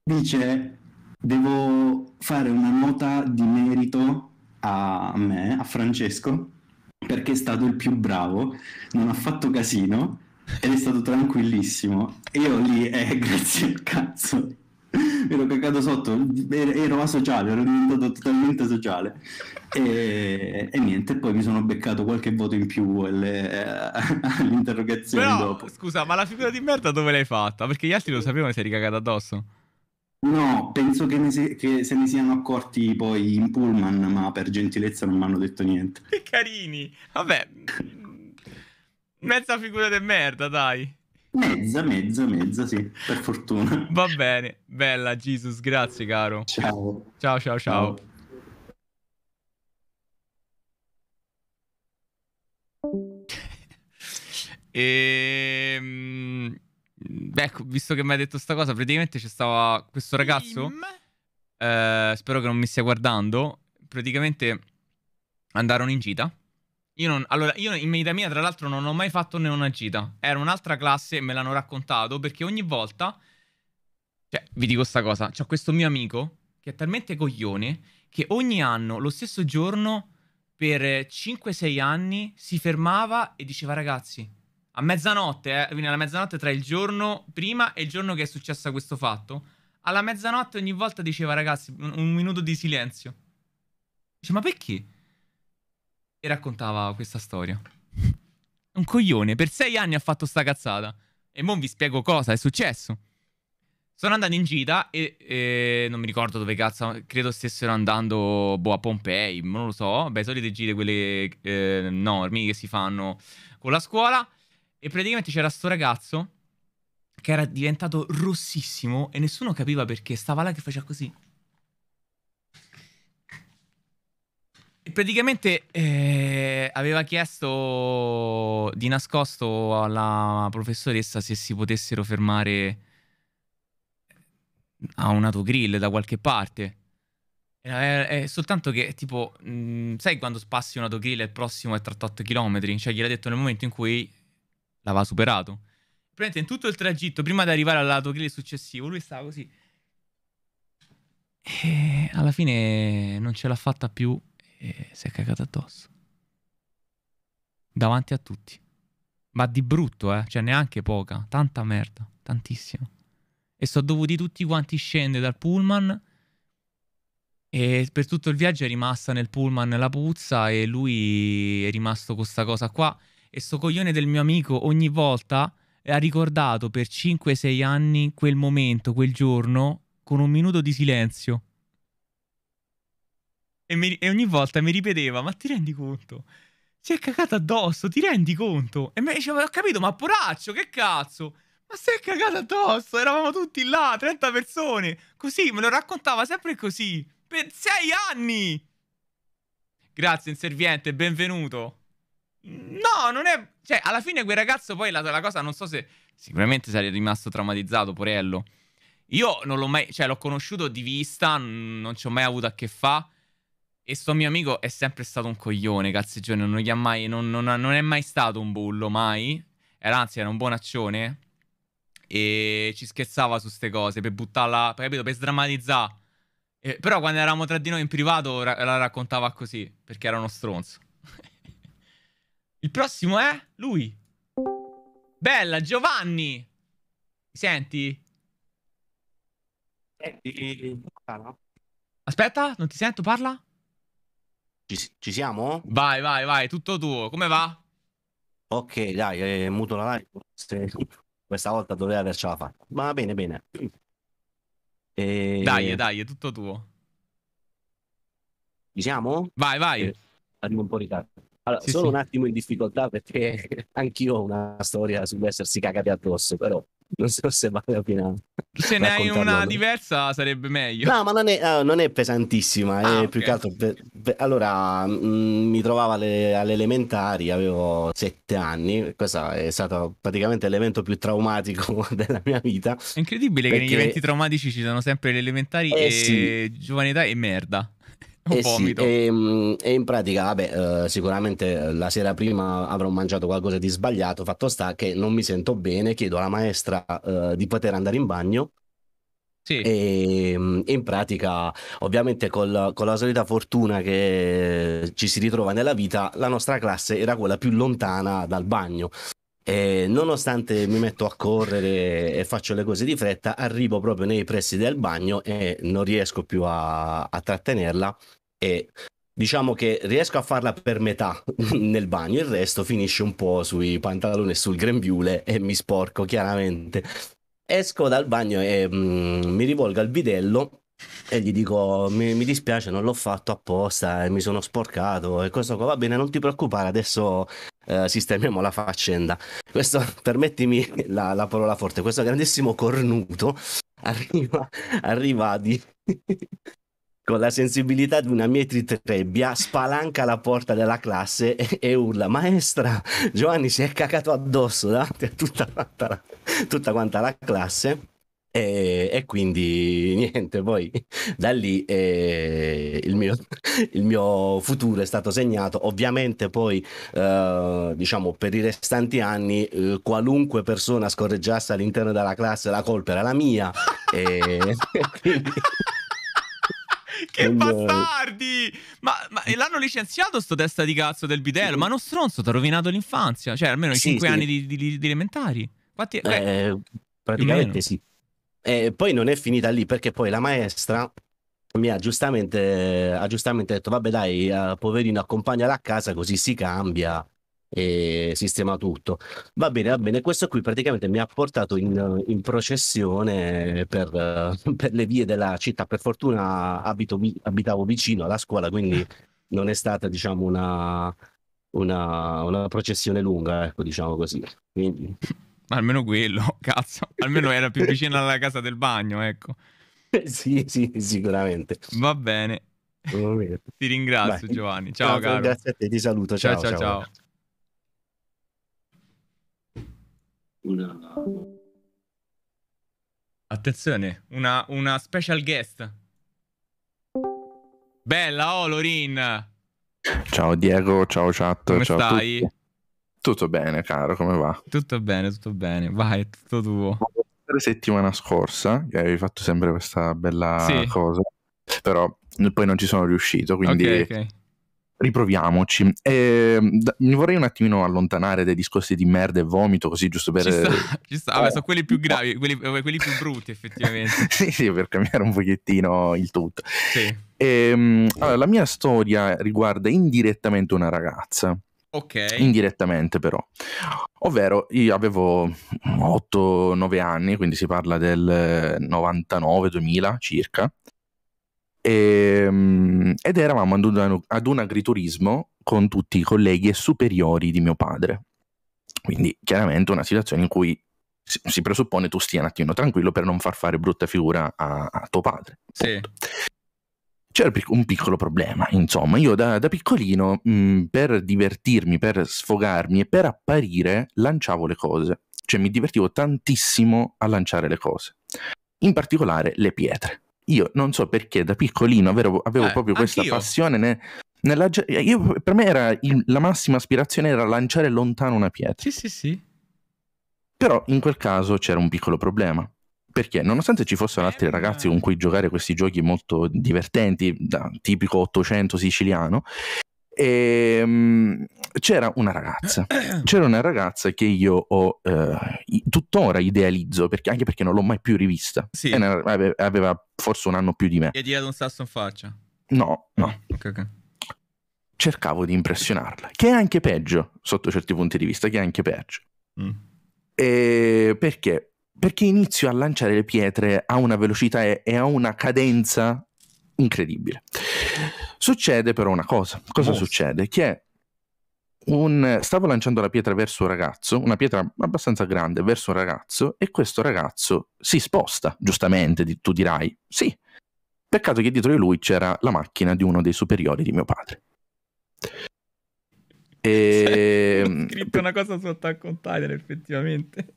Dice devo fare una nota di merito a me, a Francesco, perché è stato il più bravo, non ha fatto casino ed è stato tranquillissimo. E io lì, eh, grazie al cazzo mi ero cagato sotto, ero asociale, ero diventato totalmente sociale. E, e, niente, poi mi sono beccato qualche voto in più alle, eh, all'interrogazione Però, dopo. Scusa, ma la figura di merda dove l'hai fatta? Perché gli altri lo sapevano e sei ricagato addosso. No, penso che, si, che, se ne siano accorti poi in pullman, ma per gentilezza non mi hanno detto niente. Che carini! Vabbè, mezza figura di merda, dai. Mezza, mezza, mezza, sì, per fortuna. Va bene, bella Jesus, grazie caro. Ciao. Ciao, ciao, ciao. ciao. e... Ehm, beh, ecco, visto che mi hai detto sta cosa, praticamente c'è stava questo ragazzo. Ehm. Eh, spero che non mi stia guardando. Praticamente andarono in gita io non, allora, io in vita mia, tra l'altro, non ho mai fatto né una gita. Era un'altra classe e me l'hanno raccontato perché ogni volta. Cioè, vi dico sta cosa. C'ho questo mio amico che è talmente coglione che ogni anno, lo stesso giorno, per 5-6 anni, si fermava e diceva, ragazzi, a mezzanotte, eh, quindi alla mezzanotte tra il giorno prima e il giorno che è successo questo fatto, alla mezzanotte ogni volta diceva, ragazzi, un, un minuto di silenzio. Dice, ma perché? e raccontava questa storia. Un coglione, per sei anni ha fatto sta cazzata. E non vi spiego cosa è successo. Sono andato in gita e, e, non mi ricordo dove cazzo, credo stessero andando boh, a Pompei, non lo so, beh, solite gite quelle eh, enormi che si fanno con la scuola e praticamente c'era sto ragazzo che era diventato rossissimo e nessuno capiva perché, stava là che faceva così. praticamente eh, aveva chiesto di nascosto alla professoressa se si potessero fermare eh, a un autogrill da qualche parte. È, eh, eh, soltanto che, tipo, mh, mm, sai quando spassi un autogrill e il prossimo è 38 km? Cioè, gliel'ha detto nel momento in cui l'aveva superato. Praticamente in tutto il tragitto, prima di arrivare all'autogrill successivo, lui stava così. E alla fine non ce l'ha fatta più e si è cagato addosso. Davanti a tutti. Ma di brutto, eh? Cioè, neanche poca. Tanta merda. Tantissima. E sono dovuti tutti quanti scendere dal pullman. E per tutto il viaggio è rimasta nel pullman la puzza e lui è rimasto con questa cosa qua. E sto coglione del mio amico ogni volta ha ricordato per 5-6 anni quel momento, quel giorno, con un minuto di silenzio. E, mi, e, ogni volta mi ripeteva, ma ti rendi conto? Si è cagato addosso, ti rendi conto? E mi diceva, ho capito, ma poraccio, che cazzo? Ma si è cagato addosso, eravamo tutti là, 30 persone. Così, me lo raccontava sempre così. Per sei anni! Grazie, inserviente, benvenuto. No, non è... Cioè, alla fine quel ragazzo poi la, la cosa, non so se... Sicuramente sarei rimasto traumatizzato, Porello. Io non l'ho mai... Cioè, l'ho conosciuto di vista, non ci ho mai avuto a che fare e sto mio amico è sempre stato un coglione, cazzeggione, non, gli ha mai, non, non, non è mai stato un bullo, mai. Era, anzi, era un buonaccione. E ci scherzava su ste cose, per buttarla, capito, per sdrammatizzare. Eh, però quando eravamo tra di noi in privato ra la raccontava così, perché era uno stronzo. Il prossimo è lui. Bella, Giovanni! Mi senti? Eh, eh, eh, Aspetta, non ti sento, parla? Ci, ci, siamo? Vai, vai, vai, tutto tuo. Come va? Ok, dai, eh, muto la live. Questa volta dovrei avercela fatta. Va bene, bene. E... Dai, dai, è tutto tuo. Ci siamo? Vai, vai. Eh, arrivo un po' in ritardo. Allora, sì, sono sì. un attimo in difficoltà perché anch'io ho una storia su essersi cagati addosso, però Non so se vale la pena. Se ne hai una diversa sarebbe meglio. No, ma non è, uh, non è pesantissima. Ah, è okay. più che altro. Pe- pe- allora, mh, mm, mi trovavo alle, alle, elementari, avevo sette anni. Questo è stato praticamente l'evento più traumatico della mia vita. È incredibile perché... che negli eventi traumatici ci sono sempre le elementari eh, e sì. giovane età e merda. Eh sì, e, ehm, e, in pratica, vabbè, eh, sicuramente eh, la sera prima avrò mangiato qualcosa di sbagliato. Fatto sta che non mi sento bene, chiedo alla maestra eh, di poter andare in bagno. Sì. Ehm, e in pratica, ovviamente, col, con la solita fortuna che ci si ritrova nella vita, la nostra classe era quella più lontana dal bagno. E nonostante mi metto a correre e faccio le cose di fretta, arrivo proprio nei pressi del bagno e non riesco più a, a trattenerla e diciamo che riesco a farla per metà nel bagno, il resto finisce un po' sui pantaloni e sul grembiule e mi sporco chiaramente. Esco dal bagno e mm, mi rivolgo al bidello e gli dico mi, mi, dispiace non l'ho fatto apposta mi sono sporcato e questo qua va bene non ti preoccupare adesso eh, sistemiamo la faccenda questo permettimi la, la, parola forte questo grandissimo cornuto arriva, arriva di con la sensibilità di una mietritrebbia, spalanca la porta della classe e, e, urla: Maestra, Giovanni si è cacato addosso davanti a tutta quanta la, tutta quanta la classe. E, e, quindi niente, poi da lì eh, il, mio, il, mio, futuro è stato segnato. Ovviamente poi, eh, diciamo, per i restanti anni, eh, qualunque persona scorreggiasse all'interno della classe, la colpa era la mia. e, quindi... che And eh, bastardi! Ma, ma l'hanno licenziato sto testa di cazzo del bidello, sì. ma non stronzo ti ha rovinato l'infanzia, cioè almeno i 5 sì, anni di, di, di, elementari. Infatti, eh, praticamente sì. E poi non è finita lì perché poi la maestra mi ha giustamente, ha giustamente detto, vabbè dai, eh, poverino, accompagnala a casa così si cambia e sistema tutto. Va bene, va bene. Questo qui praticamente mi ha portato in, in processione per, per, le vie della città. Per fortuna abito, abitavo vicino alla scuola, quindi non è stata, diciamo, una, una, una processione lunga, ecco, diciamo così. Quindi... Almeno quello, cazzo. Almeno era più vicino alla casa del bagno, ecco. sì, sì, sicuramente. Va bene. Ti ringrazio Vai. Giovanni. Ciao, ciao caro. Grazie a te, ti saluto. ciao. ciao. ciao. ciao. ciao. Attenzione, una, una special guest. Bella, oh Lorin! Ciao Diego, ciao chat, come ciao stai? Tutti. Tutto bene, caro, come va? Tutto bene, tutto bene, vai, è tutto tuo. La settimana scorsa che avevi fatto sempre questa bella sì. cosa, però poi non ci sono riuscito, quindi okay, okay riproviamoci. Eh, mi vorrei un attimino allontanare dai discorsi di merda e vomito, così giusto per... Ci sta, ci sta. Vabbè, oh. sono quelli più gravi, quelli, quelli più brutti effettivamente. sì, sì, per cambiare un pochettino il tutto. Sì. Eh, allora, la mia storia riguarda indirettamente una ragazza. Ok. Indirettamente però. Ovvero io avevo 8-9 anni, quindi si parla del 99-2000 eh, circa. E, ehm, ed eravamo ad un, ad un agriturismo con tutti i colleghi e superiori di mio padre. Quindi chiaramente una situazione in cui si presuppone tu stia un attimo tranquillo per non far fare brutta figura a, a tuo padre. Sì. C'era un piccolo problema, insomma, io da, da piccolino mh, per divertirmi, per sfogarmi e per apparire lanciavo le cose, cioè mi divertivo tantissimo a lanciare le cose, in particolare le pietre io non so perché da piccolino avevo, avevo eh, proprio questa anch'io. passione. Ne, nella, io, per me era il, la massima aspirazione era lanciare lontano una pietra. Sì, sì, sì. Però in quel caso c'era un piccolo problema. Perché nonostante ci fossero eh, altri ragazzi con cui giocare questi giochi molto divertenti, da tipico 800 siciliano, e, um, c'era una ragazza, c'era una ragazza che io ho uh, tuttora idealizzo, perché, anche perché non l'ho mai più rivista. Sì. Una, aveva forse un anno più di me. E tirato un sasso in faccia? No, no. Ah, okay, okay. Cercavo di impressionarla, che è anche peggio, sotto certi punti di vista, che è anche peggio. Mm. E perché? Perché inizio a lanciare le pietre a una velocità e, e a una cadenza incredibile. Succede però una cosa, cosa oh. succede? Che un, stavo lanciando la pietra verso un ragazzo, una pietra abbastanza grande verso un ragazzo e questo ragazzo si sposta, giustamente tu dirai, sì. Peccato che dietro di lui c'era la macchina di uno dei superiori di mio padre. E... Ehm, ho scritto una cosa sotto a container effettivamente.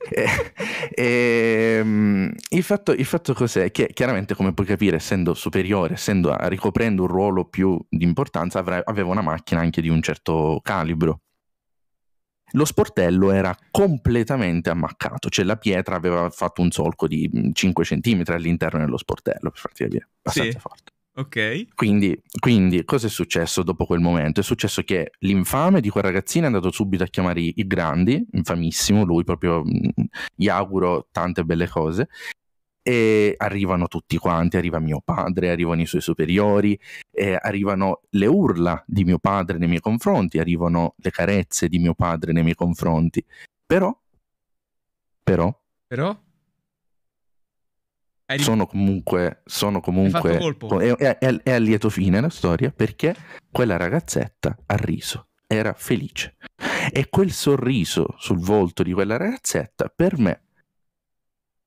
e, ehm, il, fatto, il, fatto, cos'è? Che chiaramente, come puoi capire, essendo superiore, essendo, ricoprendo un ruolo più di importanza, avre, aveva una macchina anche di un certo calibro. Lo sportello era completamente ammaccato, cioè la pietra aveva fatto un solco di 5 mm, cm all'interno dello sportello, per farti capire, abbastanza sì. forte. Ok. Quindi, quindi, cosa è successo dopo quel momento? È successo che l'infame di quel ragazzino è andato subito a chiamare i grandi, infamissimo, lui proprio mm, gli auguro tante belle cose. E arrivano tutti quanti, arriva mio padre, arrivano i suoi superiori, eh, arrivano le urla di mio padre nei miei confronti, arrivano le carezze di mio padre nei miei confronti. Però, però, però, Rim- sono comunque, sono comunque è, è, è, è, a lieto fine la storia perché quella ragazzetta ha riso, era felice e quel sorriso sul volto di quella ragazzetta per me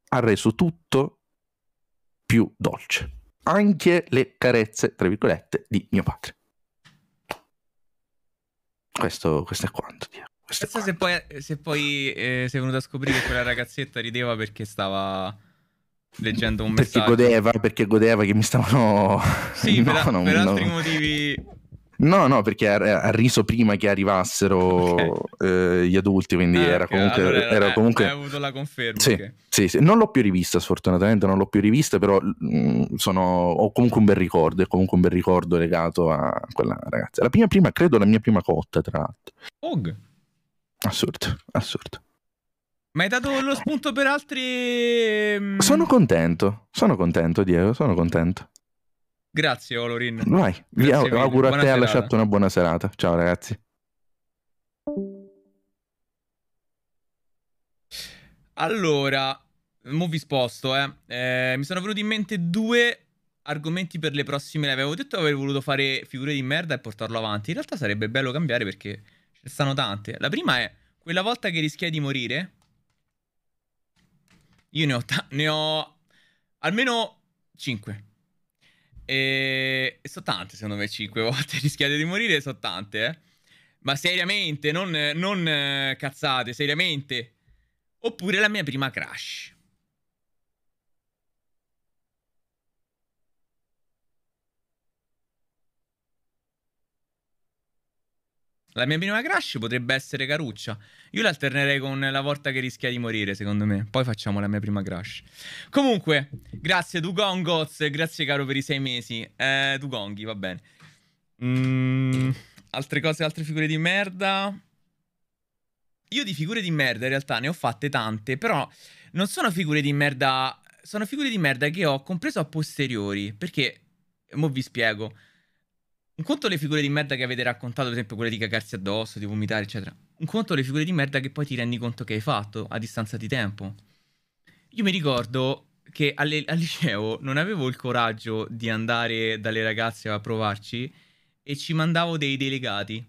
ha reso tutto più dolce, anche le carezze, tra virgolette, di mio padre. Questo, questo è quanto, Dio. Questo Penso se poi, eh, se poi eh, sei venuto a scoprire che quella ragazzetta rideva perché stava leggendo un messaggio. perché Godeva, perché godeva che mi stavano... Sì, no, per, a, no, per no. altri motivi... No, no, perché ha, riso prima che arrivassero okay. eh, gli adulti, quindi ah, era, okay. comunque, allora, era, era, comunque... Hai avuto la conferma. Sì, okay. sì, sì. non l'ho più rivista, sfortunatamente, non l'ho più rivista, però mh, mm, sono... ho comunque un bel ricordo, è comunque un bel ricordo legato a quella ragazza. La prima, prima credo, la mia prima cotta, tra l'altro. Og. Assurdo, assurdo. Ma hai dato lo spunto per altri... Ehm, sono contento, sono contento Diego, sono contento. Grazie Olorin. Vai, vi auguro a te e alla chat una buona serata. Ciao ragazzi. Allora, mo vi sposto, eh. eh. Mi sono venuti in mente due argomenti per le prossime live. Avevo detto che aver voluto fare figure di merda e portarlo avanti. In realtà sarebbe bello cambiare perché ce ne stanno tante. La prima è quella volta che rischiai di morire, io ne ho, ne ho almeno 5. E so tante, secondo me, 5 volte. Rischiate di morire, so tante, eh. Ma seriamente, non, non eh, cazzate, seriamente. Oppure la mia prima crash. La mia prima crash potrebbe essere Caruccia. Io l'alternerei con la volta che rischia di morire, secondo me. Poi facciamo la mia prima crush. Comunque, grazie Dugongoz, grazie caro per i sei mesi. Eh, Dugonghi, va bene. Mm, altre cose, altre figure di merda. Io di figure di merda in realtà ne ho fatte tante, però non sono figure di merda... Sono figure di merda che ho compreso a posteriori, perché... Mo' vi spiego. Un conto le figure di merda che avete raccontato, per esempio quelle di cagarsi addosso, di vomitare, eccetera un conto le figure di merda che poi ti rendi conto che hai fatto a distanza di tempo. Io mi ricordo che alle, al liceo non avevo il coraggio di andare dalle ragazze a provarci e ci mandavo dei delegati.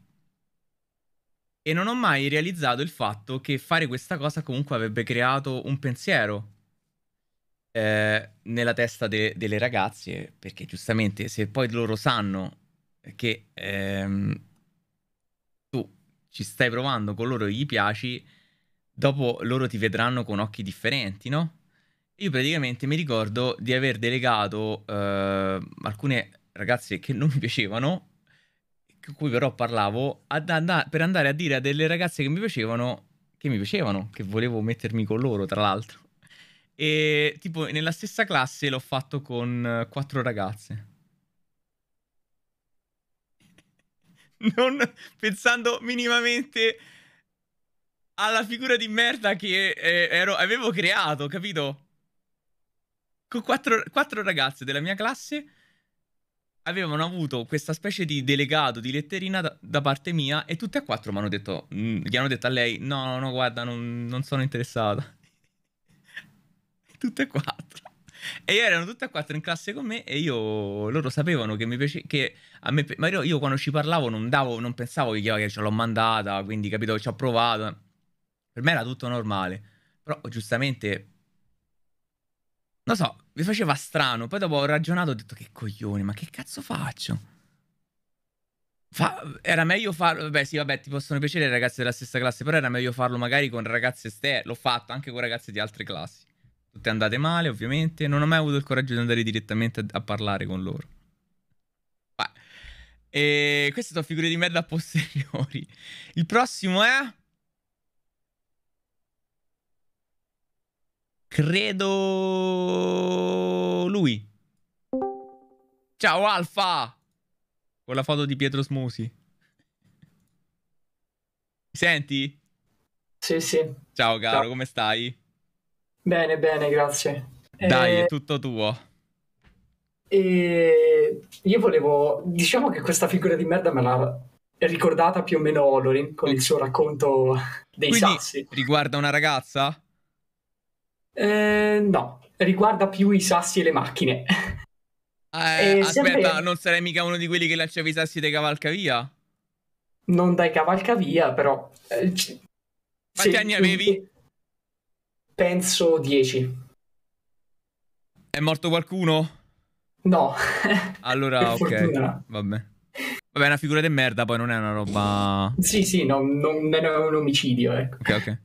E non ho mai realizzato il fatto che fare questa cosa comunque avrebbe creato un pensiero eh, nella testa de- delle ragazze, perché giustamente se poi loro sanno che ehm, ci stai provando, con loro e gli piaci, dopo loro ti vedranno con occhi differenti, no? Io praticamente mi ricordo di aver delegato eh, alcune ragazze che non mi piacevano, con cui però parlavo, ad and- per andare a dire a delle ragazze che mi piacevano, che mi piacevano, che volevo mettermi con loro, tra l'altro. E tipo nella stessa classe l'ho fatto con eh, quattro ragazze. non pensando minimamente alla figura di merda che eh, ero, avevo creato, capito? Con quattro, quattro ragazze della mia classe avevano avuto questa specie di delegato, di letterina da, da parte mia e tutte e quattro mi hanno detto, mh, mm, gli hanno detto a lei, no, no, guarda, non, non sono interessata. tutte e quattro. E erano tutte e quattro in classe con me e io, loro sapevano che mi piaceva, che a me, ma io, io, quando ci parlavo non davo, non pensavo che, che ce l'ho mandata, quindi capito che ci ho provato. Per me era tutto normale, però giustamente, non so, mi faceva strano. Poi dopo ho ragionato, ho detto che coglioni, ma che cazzo faccio? Fa, era meglio farlo. Beh, sì, vabbè, ti possono piacere i ragazzi della stessa classe, però era meglio farlo magari con ragazze esterne. L'ho fatto anche con ragazze di altre classi. Tutte andate male, ovviamente. Non ho mai avuto il coraggio di andare direttamente a, a parlare con loro. Beh. E queste sono figure di merda a posteriori. Il prossimo è... Credo... Lui. Ciao Alfa! Con la foto di Pietro Smusi. Mi senti? Sì, sì. Ciao caro, Ciao. come stai? Bene, bene, grazie. Dai, eh, è tutto tuo. E io volevo, diciamo che questa figura di merda me l'ha ricordata più o meno Olorin con il suo racconto dei Quindi, sassi. Riguarda una ragazza? Eh, no, riguarda più i sassi e le macchine. Eh, aspetta, sempre... non sarei mica uno di quelli che lanciava i sassi dai cavalcavia? Non dai cavalcavia, però. Eh, c- Quanti sì, anni avevi? Penso 10. È morto qualcuno? No. allora, ok. Fortuna. Vabbè. Vabbè, è una figura di merda, poi non è una roba... Sì, sì, no, non è un omicidio, ecco. Ok, ok.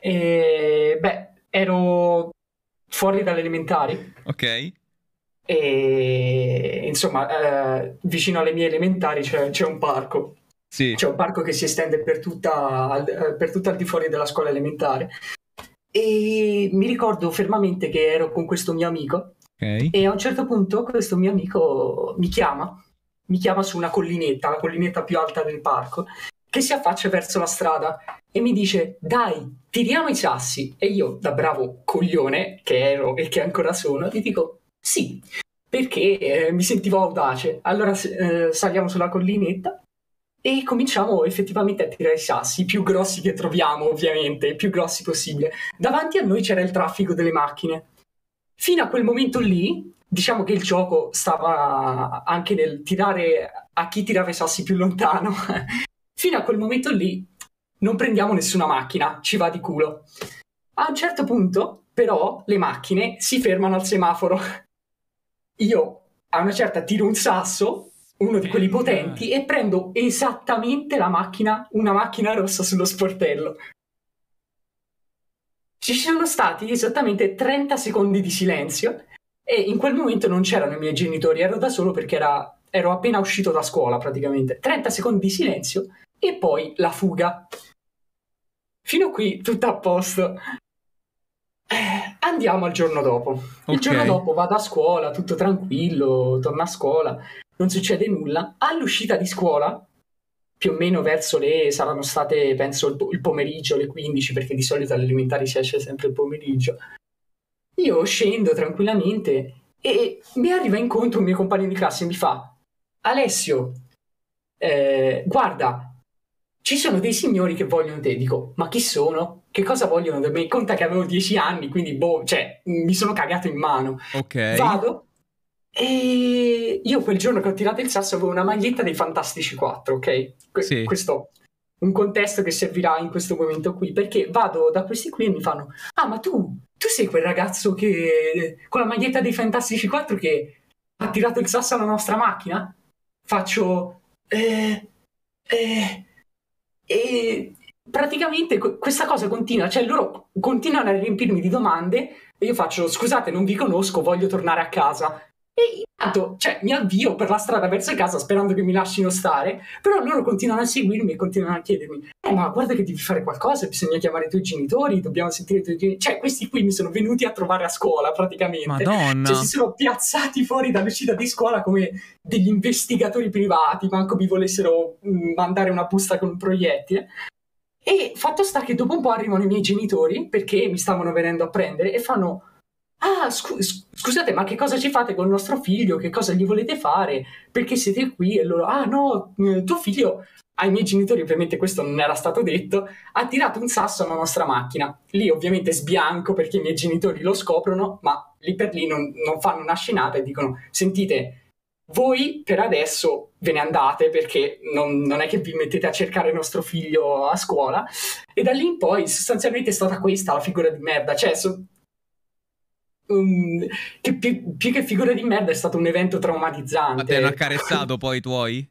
E, beh, ero fuori dalle elementari. Ok. E insomma, eh, vicino alle mie elementari c'è, c'è un parco. Sì. C'è un parco che si estende per tutta, eh, per tutta al di fuori della scuola elementare. E mi ricordo fermamente che ero con questo mio amico okay. e a un certo punto questo mio amico mi chiama, mi chiama su una collinetta, la collinetta più alta del parco, che si affaccia verso la strada e mi dice dai, tiriamo i sassi. E io, da bravo coglione che ero e che ancora sono, ti dico sì, perché eh, mi sentivo audace. Allora eh, saliamo sulla collinetta e cominciamo effettivamente a tirare i sassi, i più grossi che troviamo ovviamente, i più grossi possibile. Davanti a noi c'era il traffico delle macchine. Fino a quel momento lì, diciamo che il gioco stava anche nel tirare a chi tirava i sassi più lontano. Fino a quel momento lì non prendiamo nessuna macchina, ci va di culo. A un certo punto, però, le macchine si fermano al semaforo. Io a una certa tiro un sasso uno di quelli potenti e prendo esattamente la macchina, una macchina rossa sullo sportello. Ci sono stati esattamente 30 secondi di silenzio e in quel momento non c'erano i miei genitori, ero da solo perché era, ero appena uscito da scuola praticamente. 30 secondi di silenzio e poi la fuga. Fino a qui tutto a posto. andiamo al giorno dopo. Okay. Il giorno dopo vado a scuola, tutto tranquillo, torno a scuola non succede nulla. All'uscita di scuola, più o meno verso le saranno state penso il, pomeriggio, le 15, perché di solito alle elementari si esce sempre il pomeriggio. Io scendo tranquillamente e mi arriva incontro un mio compagno di classe e mi fa: Alessio, eh, guarda, ci sono dei signori che vogliono te. Dico, ma chi sono? Che cosa vogliono da me? Conta che avevo 10 anni, quindi boh, cioè, mi sono cagato in mano. Ok. Vado, e io quel giorno che ho tirato il sasso avevo una maglietta dei Fantastici 4, ok? Que- sì. Questo un contesto che servirà in questo momento qui, perché vado da questi qui e mi fanno "Ah, ma tu, tu sei quel ragazzo che con la maglietta dei Fantastici 4 che ha tirato il sasso alla nostra macchina?" Faccio eh, eh, e praticamente questa cosa continua, cioè loro continuano a riempirmi di domande e io faccio scusate non vi conosco, voglio tornare a casa e intanto, cioè, mi avvio per la strada verso casa sperando che mi lasciano stare, però loro continuano a seguirmi e continuano a chiedermi: Eh, ma guarda che devi fare qualcosa, bisogna chiamare i tuoi genitori, dobbiamo sentire i tuoi genitori. Cioè, questi qui mi sono venuti a trovare a scuola praticamente. Madonna. Cioè, si sono piazzati fuori dall'uscita di scuola come degli investigatori privati, manco mi volessero mm, mandare una busta con un proiettile. E fatto sta che dopo un po' arrivano i miei genitori perché mi stavano venendo a prendere e fanno Ah, scu- scusate, ma che cosa ci fate con il nostro figlio? Che cosa gli volete fare? Perché siete qui? E loro, ah no, eh, tuo figlio, ai miei genitori ovviamente questo non era stato detto, ha tirato un sasso alla nostra macchina. Lì ovviamente sbianco perché i miei genitori lo scoprono, ma lì per lì non, non fanno una scenata e dicono, sentite, voi per adesso ve ne andate perché non, non, è che vi mettete a cercare nostro figlio a scuola e da lì in poi sostanzialmente è stata questa la figura di merda, cioè sono Um, che più, più, che figura di merda è stato un evento traumatizzante. Ma ti hanno accarezzato poi i tuoi?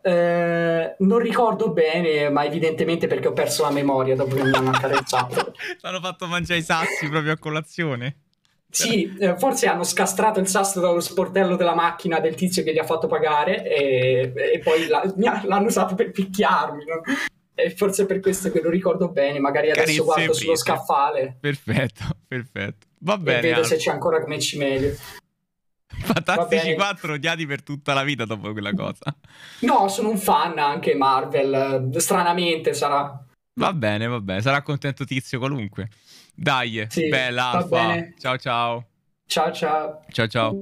Eh, non ricordo bene, ma evidentemente perché ho perso la memoria dopo che mi hanno accarezzato. L'hanno fatto mangiare i sassi proprio a colazione. Sì, eh, forse hanno scastrato il sasso dallo sportello della macchina del tizio che gli ha fatto pagare e, e poi la, l'hanno usato per picchiarmi. No? E forse per questo che non ricordo bene, magari adesso Carezze guardo sullo scaffale. Perfetto, perfetto. Va bene. E vedo Alf. se c'è ancora come ci meglio. Fantastici 4 odiati per tutta la vita dopo quella cosa. No, sono un fan anche Marvel. Stranamente sarà. Va bene, va bene. Sarà contento tizio qualunque. Dai, sì, bella Alfa. Ciao ciao. Ciao ciao. Ciao ciao.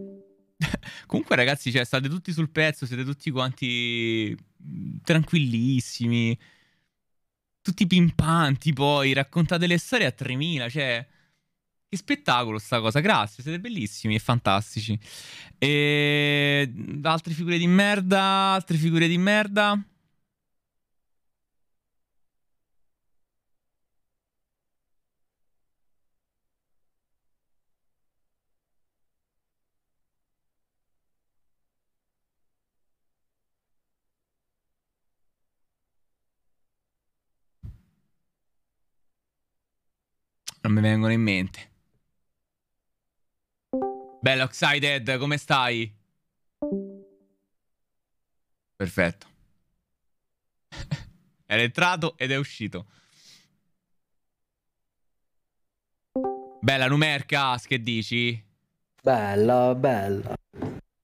Comunque ragazzi, cioè, state tutti sul pezzo, siete tutti quanti mm, tranquillissimi. Tutti pimpanti poi, raccontate le storie a 3000, cioè che spettacolo sta cosa, grazie, siete bellissimi e fantastici. E... Altre figure di merda, altre figure di merda. non mi vengono in mente. Bello, Oxided, come stai? Perfetto. Era entrato ed è uscito. Bella Numercas, che dici? Bella, bella.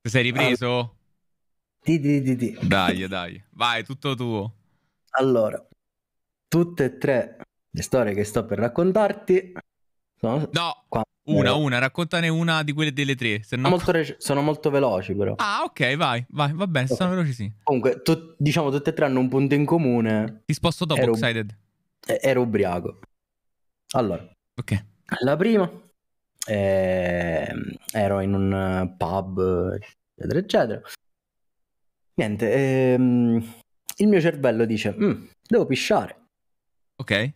Ti sei ripreso? Di, di, di, di. Dai, dai. Vai, tutto tuo. Allora, tutte e tre le storie che sto per raccontarti sono... No, Quante? una, una, raccontane una di quelle delle tre. No... Molto rec- sono molto veloci però. Ah, ok, vai, vai, va bene, okay. sono veloci sì. Comunque, to- diciamo tutte e tre hanno un punto in comune. Ti sposto dopo, ero, Excited. Eh, ero ubriaco. Allora. Ok. La prima, eh, ero in un eh, pub, eccetera, eccetera. Niente, ehm, il mio cervello dice, mm, devo pisciare. Ok.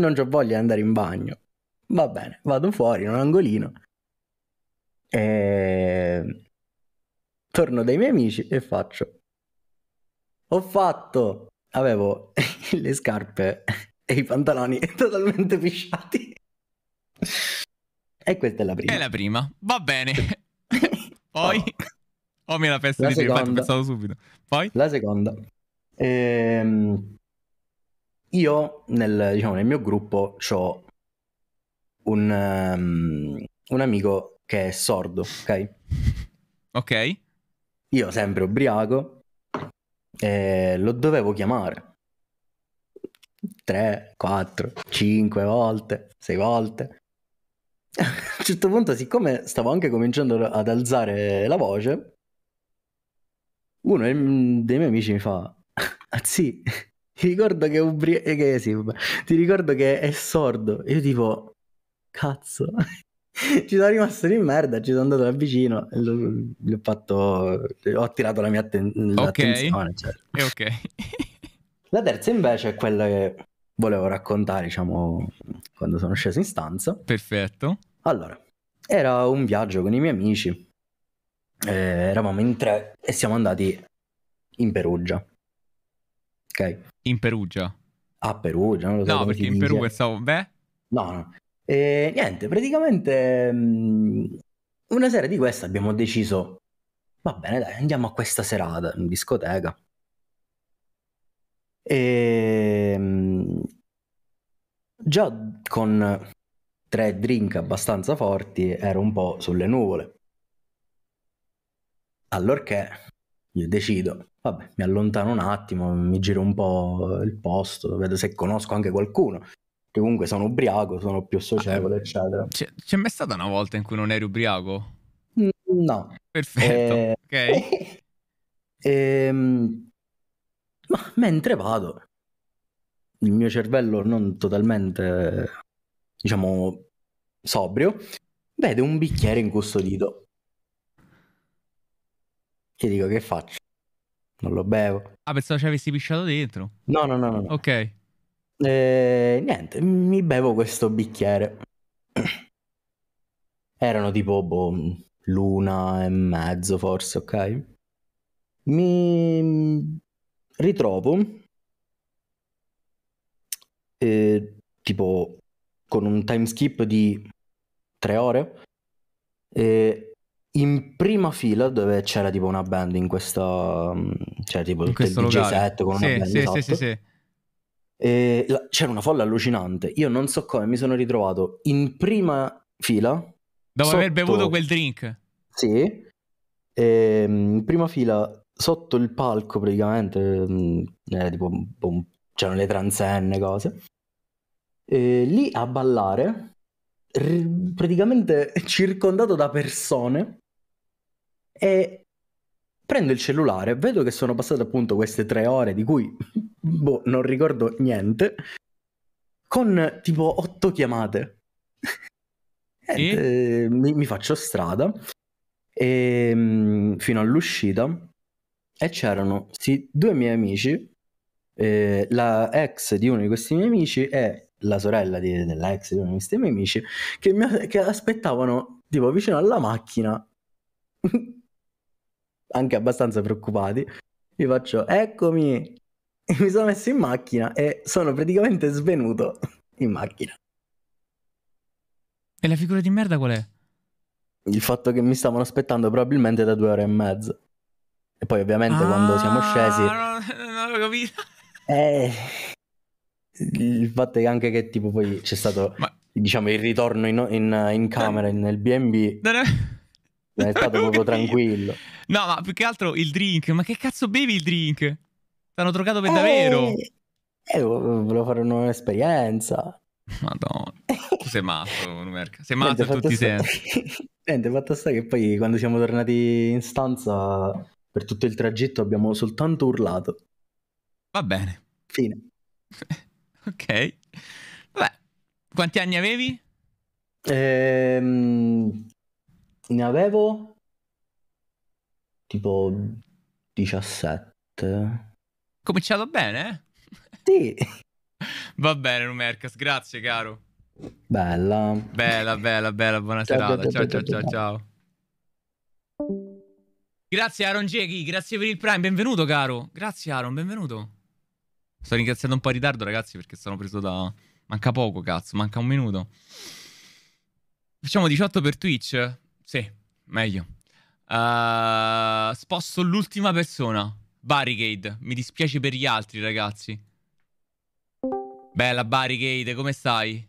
Non ho voglia di andare in bagno. Va bene, vado fuori in un angolino. E... Torno dai miei amici e faccio. Ho fatto! Avevo le scarpe e i pantaloni totalmente fisciati. E questa è la prima. È la prima, va bene. Poi... Oh. Oh, mia la pensavo subito. Poi? La seconda. Ehm io nel, diciamo, nel mio gruppo ho un, um, un, amico che è sordo, ok? Ok. Io sempre ubriaco eh, lo dovevo chiamare. 3, 4, 5 volte, 6 volte. A un certo punto, siccome stavo anche cominciando ad alzare la voce, uno dei miei amici mi fa: Ah sì, ti ricordo che è ubri- eh, che, sì, ti ricordo che è sordo. E io tipo, cazzo. ci sono rimasto di merda, ci sono andato da vicino, l'ho, fatto, ho attirato la mia atten- attenzione. Okay. Cioè. ok. la terza invece è quella che volevo raccontare, diciamo, quando sono sceso in stanza. Perfetto. Allora, era un viaggio con i miei amici, eh, eravamo in tre e siamo andati in Perugia. Ok. In Perugia. A Perugia, non lo so. No, perché in Perugia stavo... Beh? No, no. E, niente, praticamente mh, mm, una sera di questa abbiamo deciso, va bene dai, andiamo a questa serata in discoteca. E, mh, mm, già con tre drink abbastanza forti ero un po' sulle nuvole. Allorché io decido, Vabbè, mi allontano un attimo, mi giro un po' il posto, vedo se conosco anche qualcuno. comunque sono ubriaco, sono più socievole, ah, eh, eccetera. C'è, c'è mai stata una volta in cui non eri ubriaco? Mm, no. Perfetto, eh... ok. ehm... Ma mentre vado, il mio cervello non totalmente, diciamo, sobrio, vede un bicchiere incustodito. Che dico, che faccio? non lo bevo. Ah, pensavo ci avessi pisciato dentro. No, no, no. no, no. Ok. E, eh, niente, mi bevo questo bicchiere. Erano tipo boh, l'una e mezzo forse, ok? Mi ritrovo eh, tipo con un time skip di tre ore. E eh, in prima fila dove c'era tipo una band in questa mm, cioè tipo in questo il DJ locale. set con una sì, band sì, esatto. sì, sì, sì. La, c'era una folla allucinante io non so come mi sono ritrovato in prima fila dopo sotto, aver bevuto quel drink sì e, mm, in prima fila sotto il palco praticamente eh, tipo, boom, c'erano le transenne cose e, lì a ballare r- praticamente circondato da persone e prendo il cellulare, vedo che sono passate appunto queste tre ore di cui boh, non ricordo niente, con tipo otto chiamate. Sì? Eh, mi, mi, faccio strada e, ehm, fino all'uscita e c'erano sì, due miei amici, eh, la ex di uno di questi miei amici e la sorella di, dell'ex di uno dei miei amici, che, mi, che aspettavano tipo vicino alla macchina, anche abbastanza preoccupati. Io faccio, eccomi, e mi sono messo in macchina e sono praticamente svenuto in macchina. E la figura di merda qual è? Il fatto che mi stavano aspettando probabilmente da due ore e mezza. E poi ovviamente ah, quando siamo scesi... Ah, non, non l'ho capito. Eh, il fatto è anche che tipo poi c'è stato Ma... diciamo il ritorno in, in, in camera no. nel B&B no, no. È stato proprio tranquillo. No, ma più che altro il drink. Ma che cazzo bevi il drink? T'hanno trocato per eh, davvero. Eh, volevo fare un'esperienza. Madonna, tu sei matto, Merca. Sei matto Niente, in tutti i sensi. Niente, fatto sta che poi quando siamo tornati in stanza, per tutto il tragitto abbiamo soltanto urlato. Va bene. Fine. Ok. Vabbè. Quanti anni avevi? Ehm, ne avevo tipo 17. Cominciato bene? Sì. Va bene, Rumercas, grazie caro. Bella. Bella, bella, bella, buona ciao, serata. Ciao, ciao, ciao, ciao. ciao. Grazie Aaron Jeghi, grazie per il Prime, benvenuto caro. Grazie Aaron, benvenuto. Sto ringraziando un po' in ritardo, ragazzi, perché sono preso da... Manca poco, cazzo, manca un minuto. Facciamo 18 per Twitch? Sì, meglio. Uh, sposto l'ultima persona. Barricade. Mi dispiace per gli altri, ragazzi. Bella Barricade, come stai?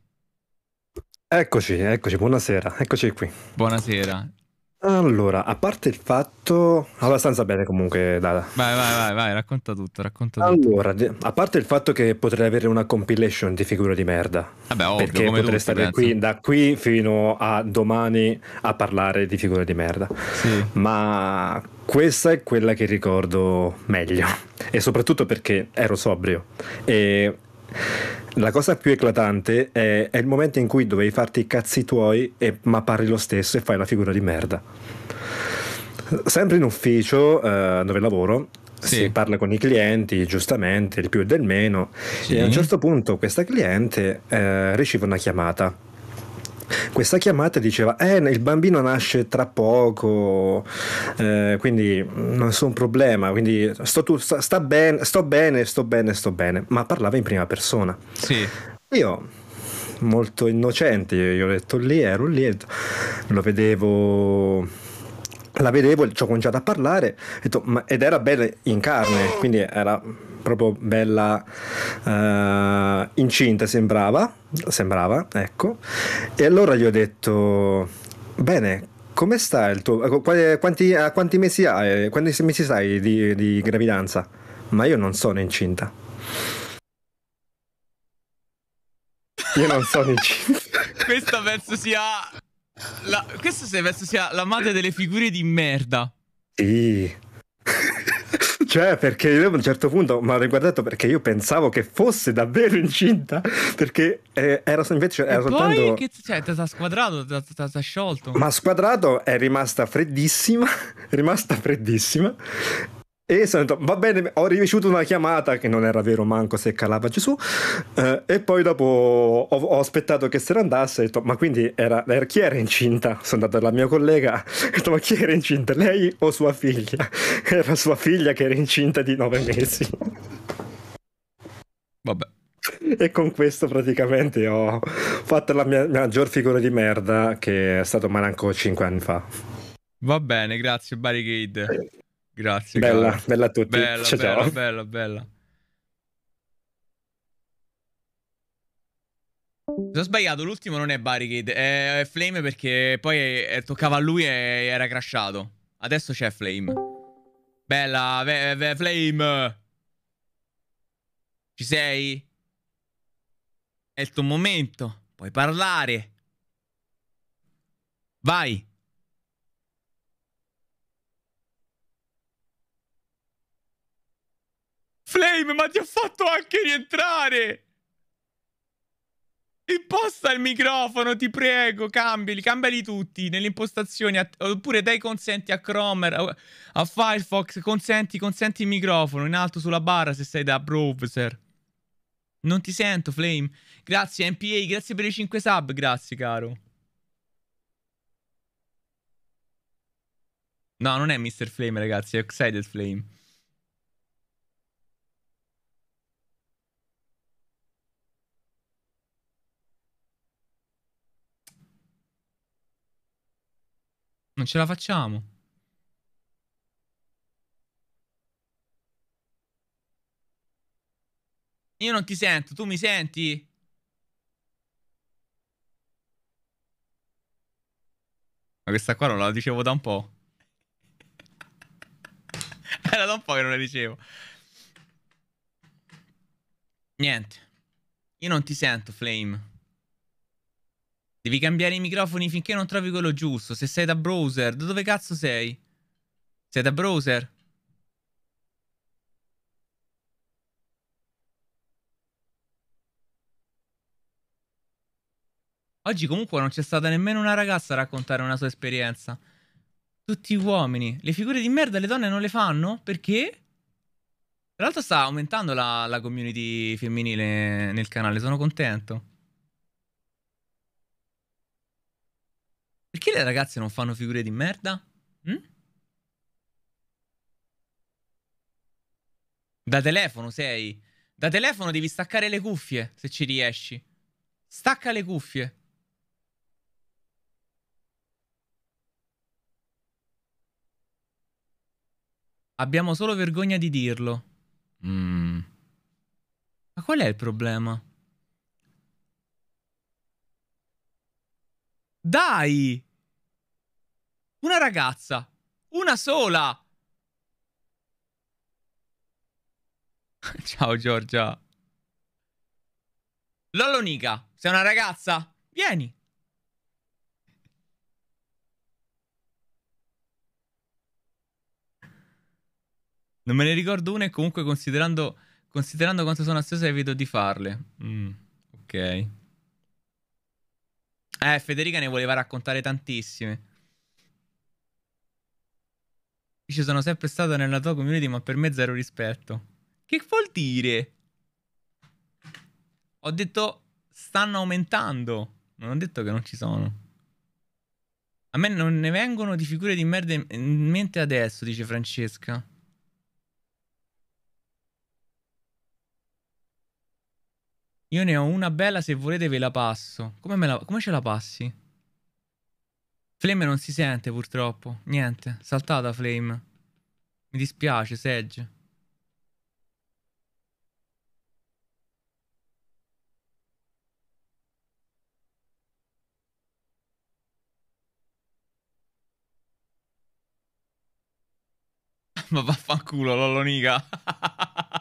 Eccoci, eccoci, buonasera, eccoci qui. Buonasera. Allora, a parte il fatto, abbastanza bene comunque, Dada. Vai, vai, vai, vai racconta tutto, racconta allora, tutto. Allora, a parte il fatto che potrei avere una compilation di figure di merda. Vabbè, ovvio, perché come potrei stare qui, da qui fino a domani a parlare di figure di merda. Sì. Ma questa è quella che ricordo meglio e soprattutto perché ero sobrio e la cosa più eclatante è, è, il momento in cui dovevi farti i cazzi tuoi, e, ma parli lo stesso e fai la figura di merda. Sempre in ufficio eh, dove lavoro, sì. si parla con i clienti, giustamente, il più e del meno, sì. e a un certo punto questa cliente eh, riceve una chiamata questa chiamata diceva eh il bambino nasce tra poco eh, quindi non sono un problema quindi sto, tu, sta, sta ben, sto bene sto bene sto bene ma parlava in prima persona sì. io molto innocente io ho detto lì ero lì lo vedevo la vedevo, ci ho cominciato a parlare detto, ma, ed era bella in carne, quindi era proprio bella uh, incinta sembrava, sembrava, ecco. E allora gli ho detto, bene, come sta il tuo... Eh, eh, quanti, a quanti mesi hai, quanti mesi sai di, di gravidanza? Ma io non sono incinta. Io non sono incinta. Questa penso sia... La... Questa penso sia la madre delle figure di merda. Sì cioè perché io a un certo punto mi ho riguardato perché io pensavo che fosse davvero incinta perché eh, era invece era e soltanto poi che, cioè ti ha squadrato ti ha sciolto ma squadrato è rimasta freddissima è rimasta freddissima e sono detto, va bene, ho ricevuto una chiamata che non era vero manco se calava Gesù. Eh, e poi dopo ho, ho, aspettato che se ne andasse, ho detto, ma quindi era, era, chi era incinta? Sono andato dalla mia collega, ho detto, ma chi era incinta? Lei o sua figlia? Era sua figlia che era incinta di nove mesi. Vabbè. E con questo praticamente ho fatto la mia maggior figura di merda che è stato manco cinque anni fa. Va bene, grazie Barricade. Grazie. Bella, cara. bella a tutti. Bella, ciao, bella, ciao. bella, bella. Se ho sbagliato, l'ultimo non è Barricade, è Flame perché poi toccava a lui e era crashato. Adesso c'è Flame. Bella, Flame! Ci sei? È il tuo momento, puoi parlare. Vai! Flame, ma ti ho fatto anche rientrare! Imposta il microfono, ti prego, cambiali, cambiali tutti nelle impostazioni, oppure dai consenti a Chrome, a, a, Firefox, consenti, consenti il microfono, in alto sulla barra se sei da browser. Non ti sento, Flame. Grazie, MPA, grazie per i 5 sub, grazie, caro. No, non è Mr. Flame, ragazzi, è Oxided Flame. Non ce la facciamo. Io non ti sento, tu mi senti? Ma questa qua non la dicevo da un po'. Era da un po' che non la dicevo. Niente. Io non ti sento, Flame. Devi cambiare i microfoni finché non trovi quello giusto. Se sei da browser, da dove cazzo sei? Sei da browser? Oggi comunque non c'è stata nemmeno una ragazza a raccontare una sua esperienza. Tutti uomini. Le figure di merda le donne non le fanno? Perché? Tra l'altro sta aumentando la, la community femminile nel canale, sono contento. Perché le ragazze non fanno figure di merda? Hm? Da telefono sei. Da telefono devi staccare le cuffie, se ci riesci. Stacca le cuffie. Abbiamo solo vergogna di dirlo. Mm. Ma qual è il problema? Dai! Una ragazza. Una sola. Ciao Giorgia. Lollonica, sei una ragazza? Vieni. Non me ne ricordo una e comunque considerando, considerando quanto sono ansioso evito di farle. Mm, ok. Eh, Federica ne voleva raccontare tantissime. Dice, sono sempre stato nella tua community, ma per me zero rispetto. Che vuol dire? Ho detto, stanno aumentando. Non ho detto che non ci sono. A me non ne vengono di figure di merda in mente adesso, dice Francesca. Io ne ho una bella, se volete ve la passo. Come, la... Come ce la passi? Flame non si sente purtroppo. Niente, saltata Flame. Mi dispiace, Sedge. Ma vaffanculo, Lollonica.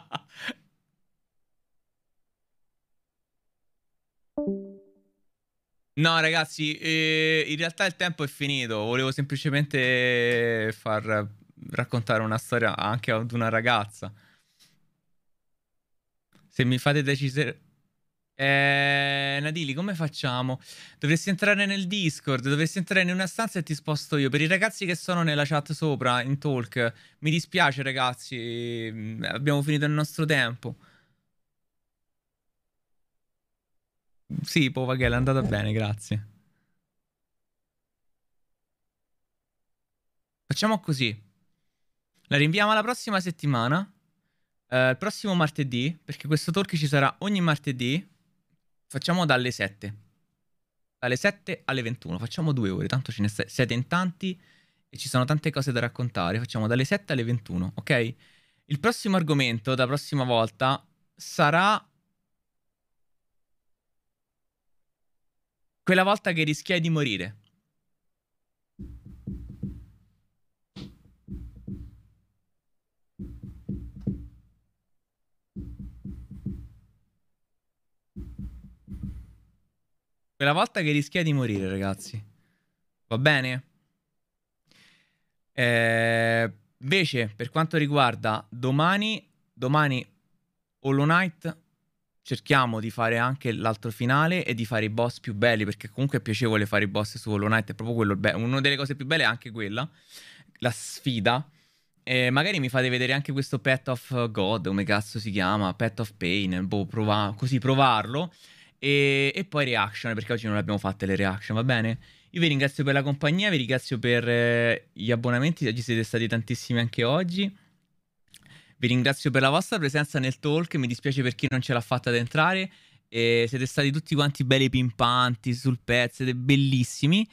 No, ragazzi, eh, in realtà il tempo è finito. Volevo semplicemente far raccontare una storia anche ad una ragazza. Se mi fate decidere. Eh, Nadili, come facciamo? Dovresti entrare nel Discord, dovresti entrare in una stanza e ti sposto io. Per i ragazzi che sono nella chat sopra, in talk, mi dispiace ragazzi, mm, abbiamo finito il nostro tempo. Sì, Povaghella è andata bene, grazie. Facciamo così. La rinviamo alla prossima settimana. Eh, il prossimo martedì, perché questo talk ci sarà ogni martedì. Facciamo dalle 7. Dalle 7 alle 21. Facciamo due ore, tanto ce ne siete in tanti e ci sono tante cose da raccontare. Facciamo dalle 7 alle 21, ok? Il prossimo argomento, la prossima volta, sarà Quella volta che rischiai di morire. Quella volta che rischiai di morire, ragazzi. Va bene? Eh, invece, per quanto riguarda domani, domani Hollow Knight cerchiamo di fare anche l'altro finale e di fare i boss più belli, perché comunque è piacevole fare i boss su Hollow Knight, è proprio quello be- Una delle cose più belle è anche quella, la sfida. E magari mi fate vedere anche questo Pet of God, come cazzo si chiama, Pet of Pain, boh, prova- così provarlo. E, e poi reaction, perché oggi non abbiamo fatte le reaction, va bene? Io vi ringrazio per la compagnia, vi ringrazio per eh, gli abbonamenti, oggi siete stati tantissimi anche oggi. Vi ringrazio per la vostra presenza nel talk, mi dispiace per chi non ce l'ha fatta ad entrare. Eh, siete stati tutti quanti belli pimpanti sul pezzo, siete bellissimi.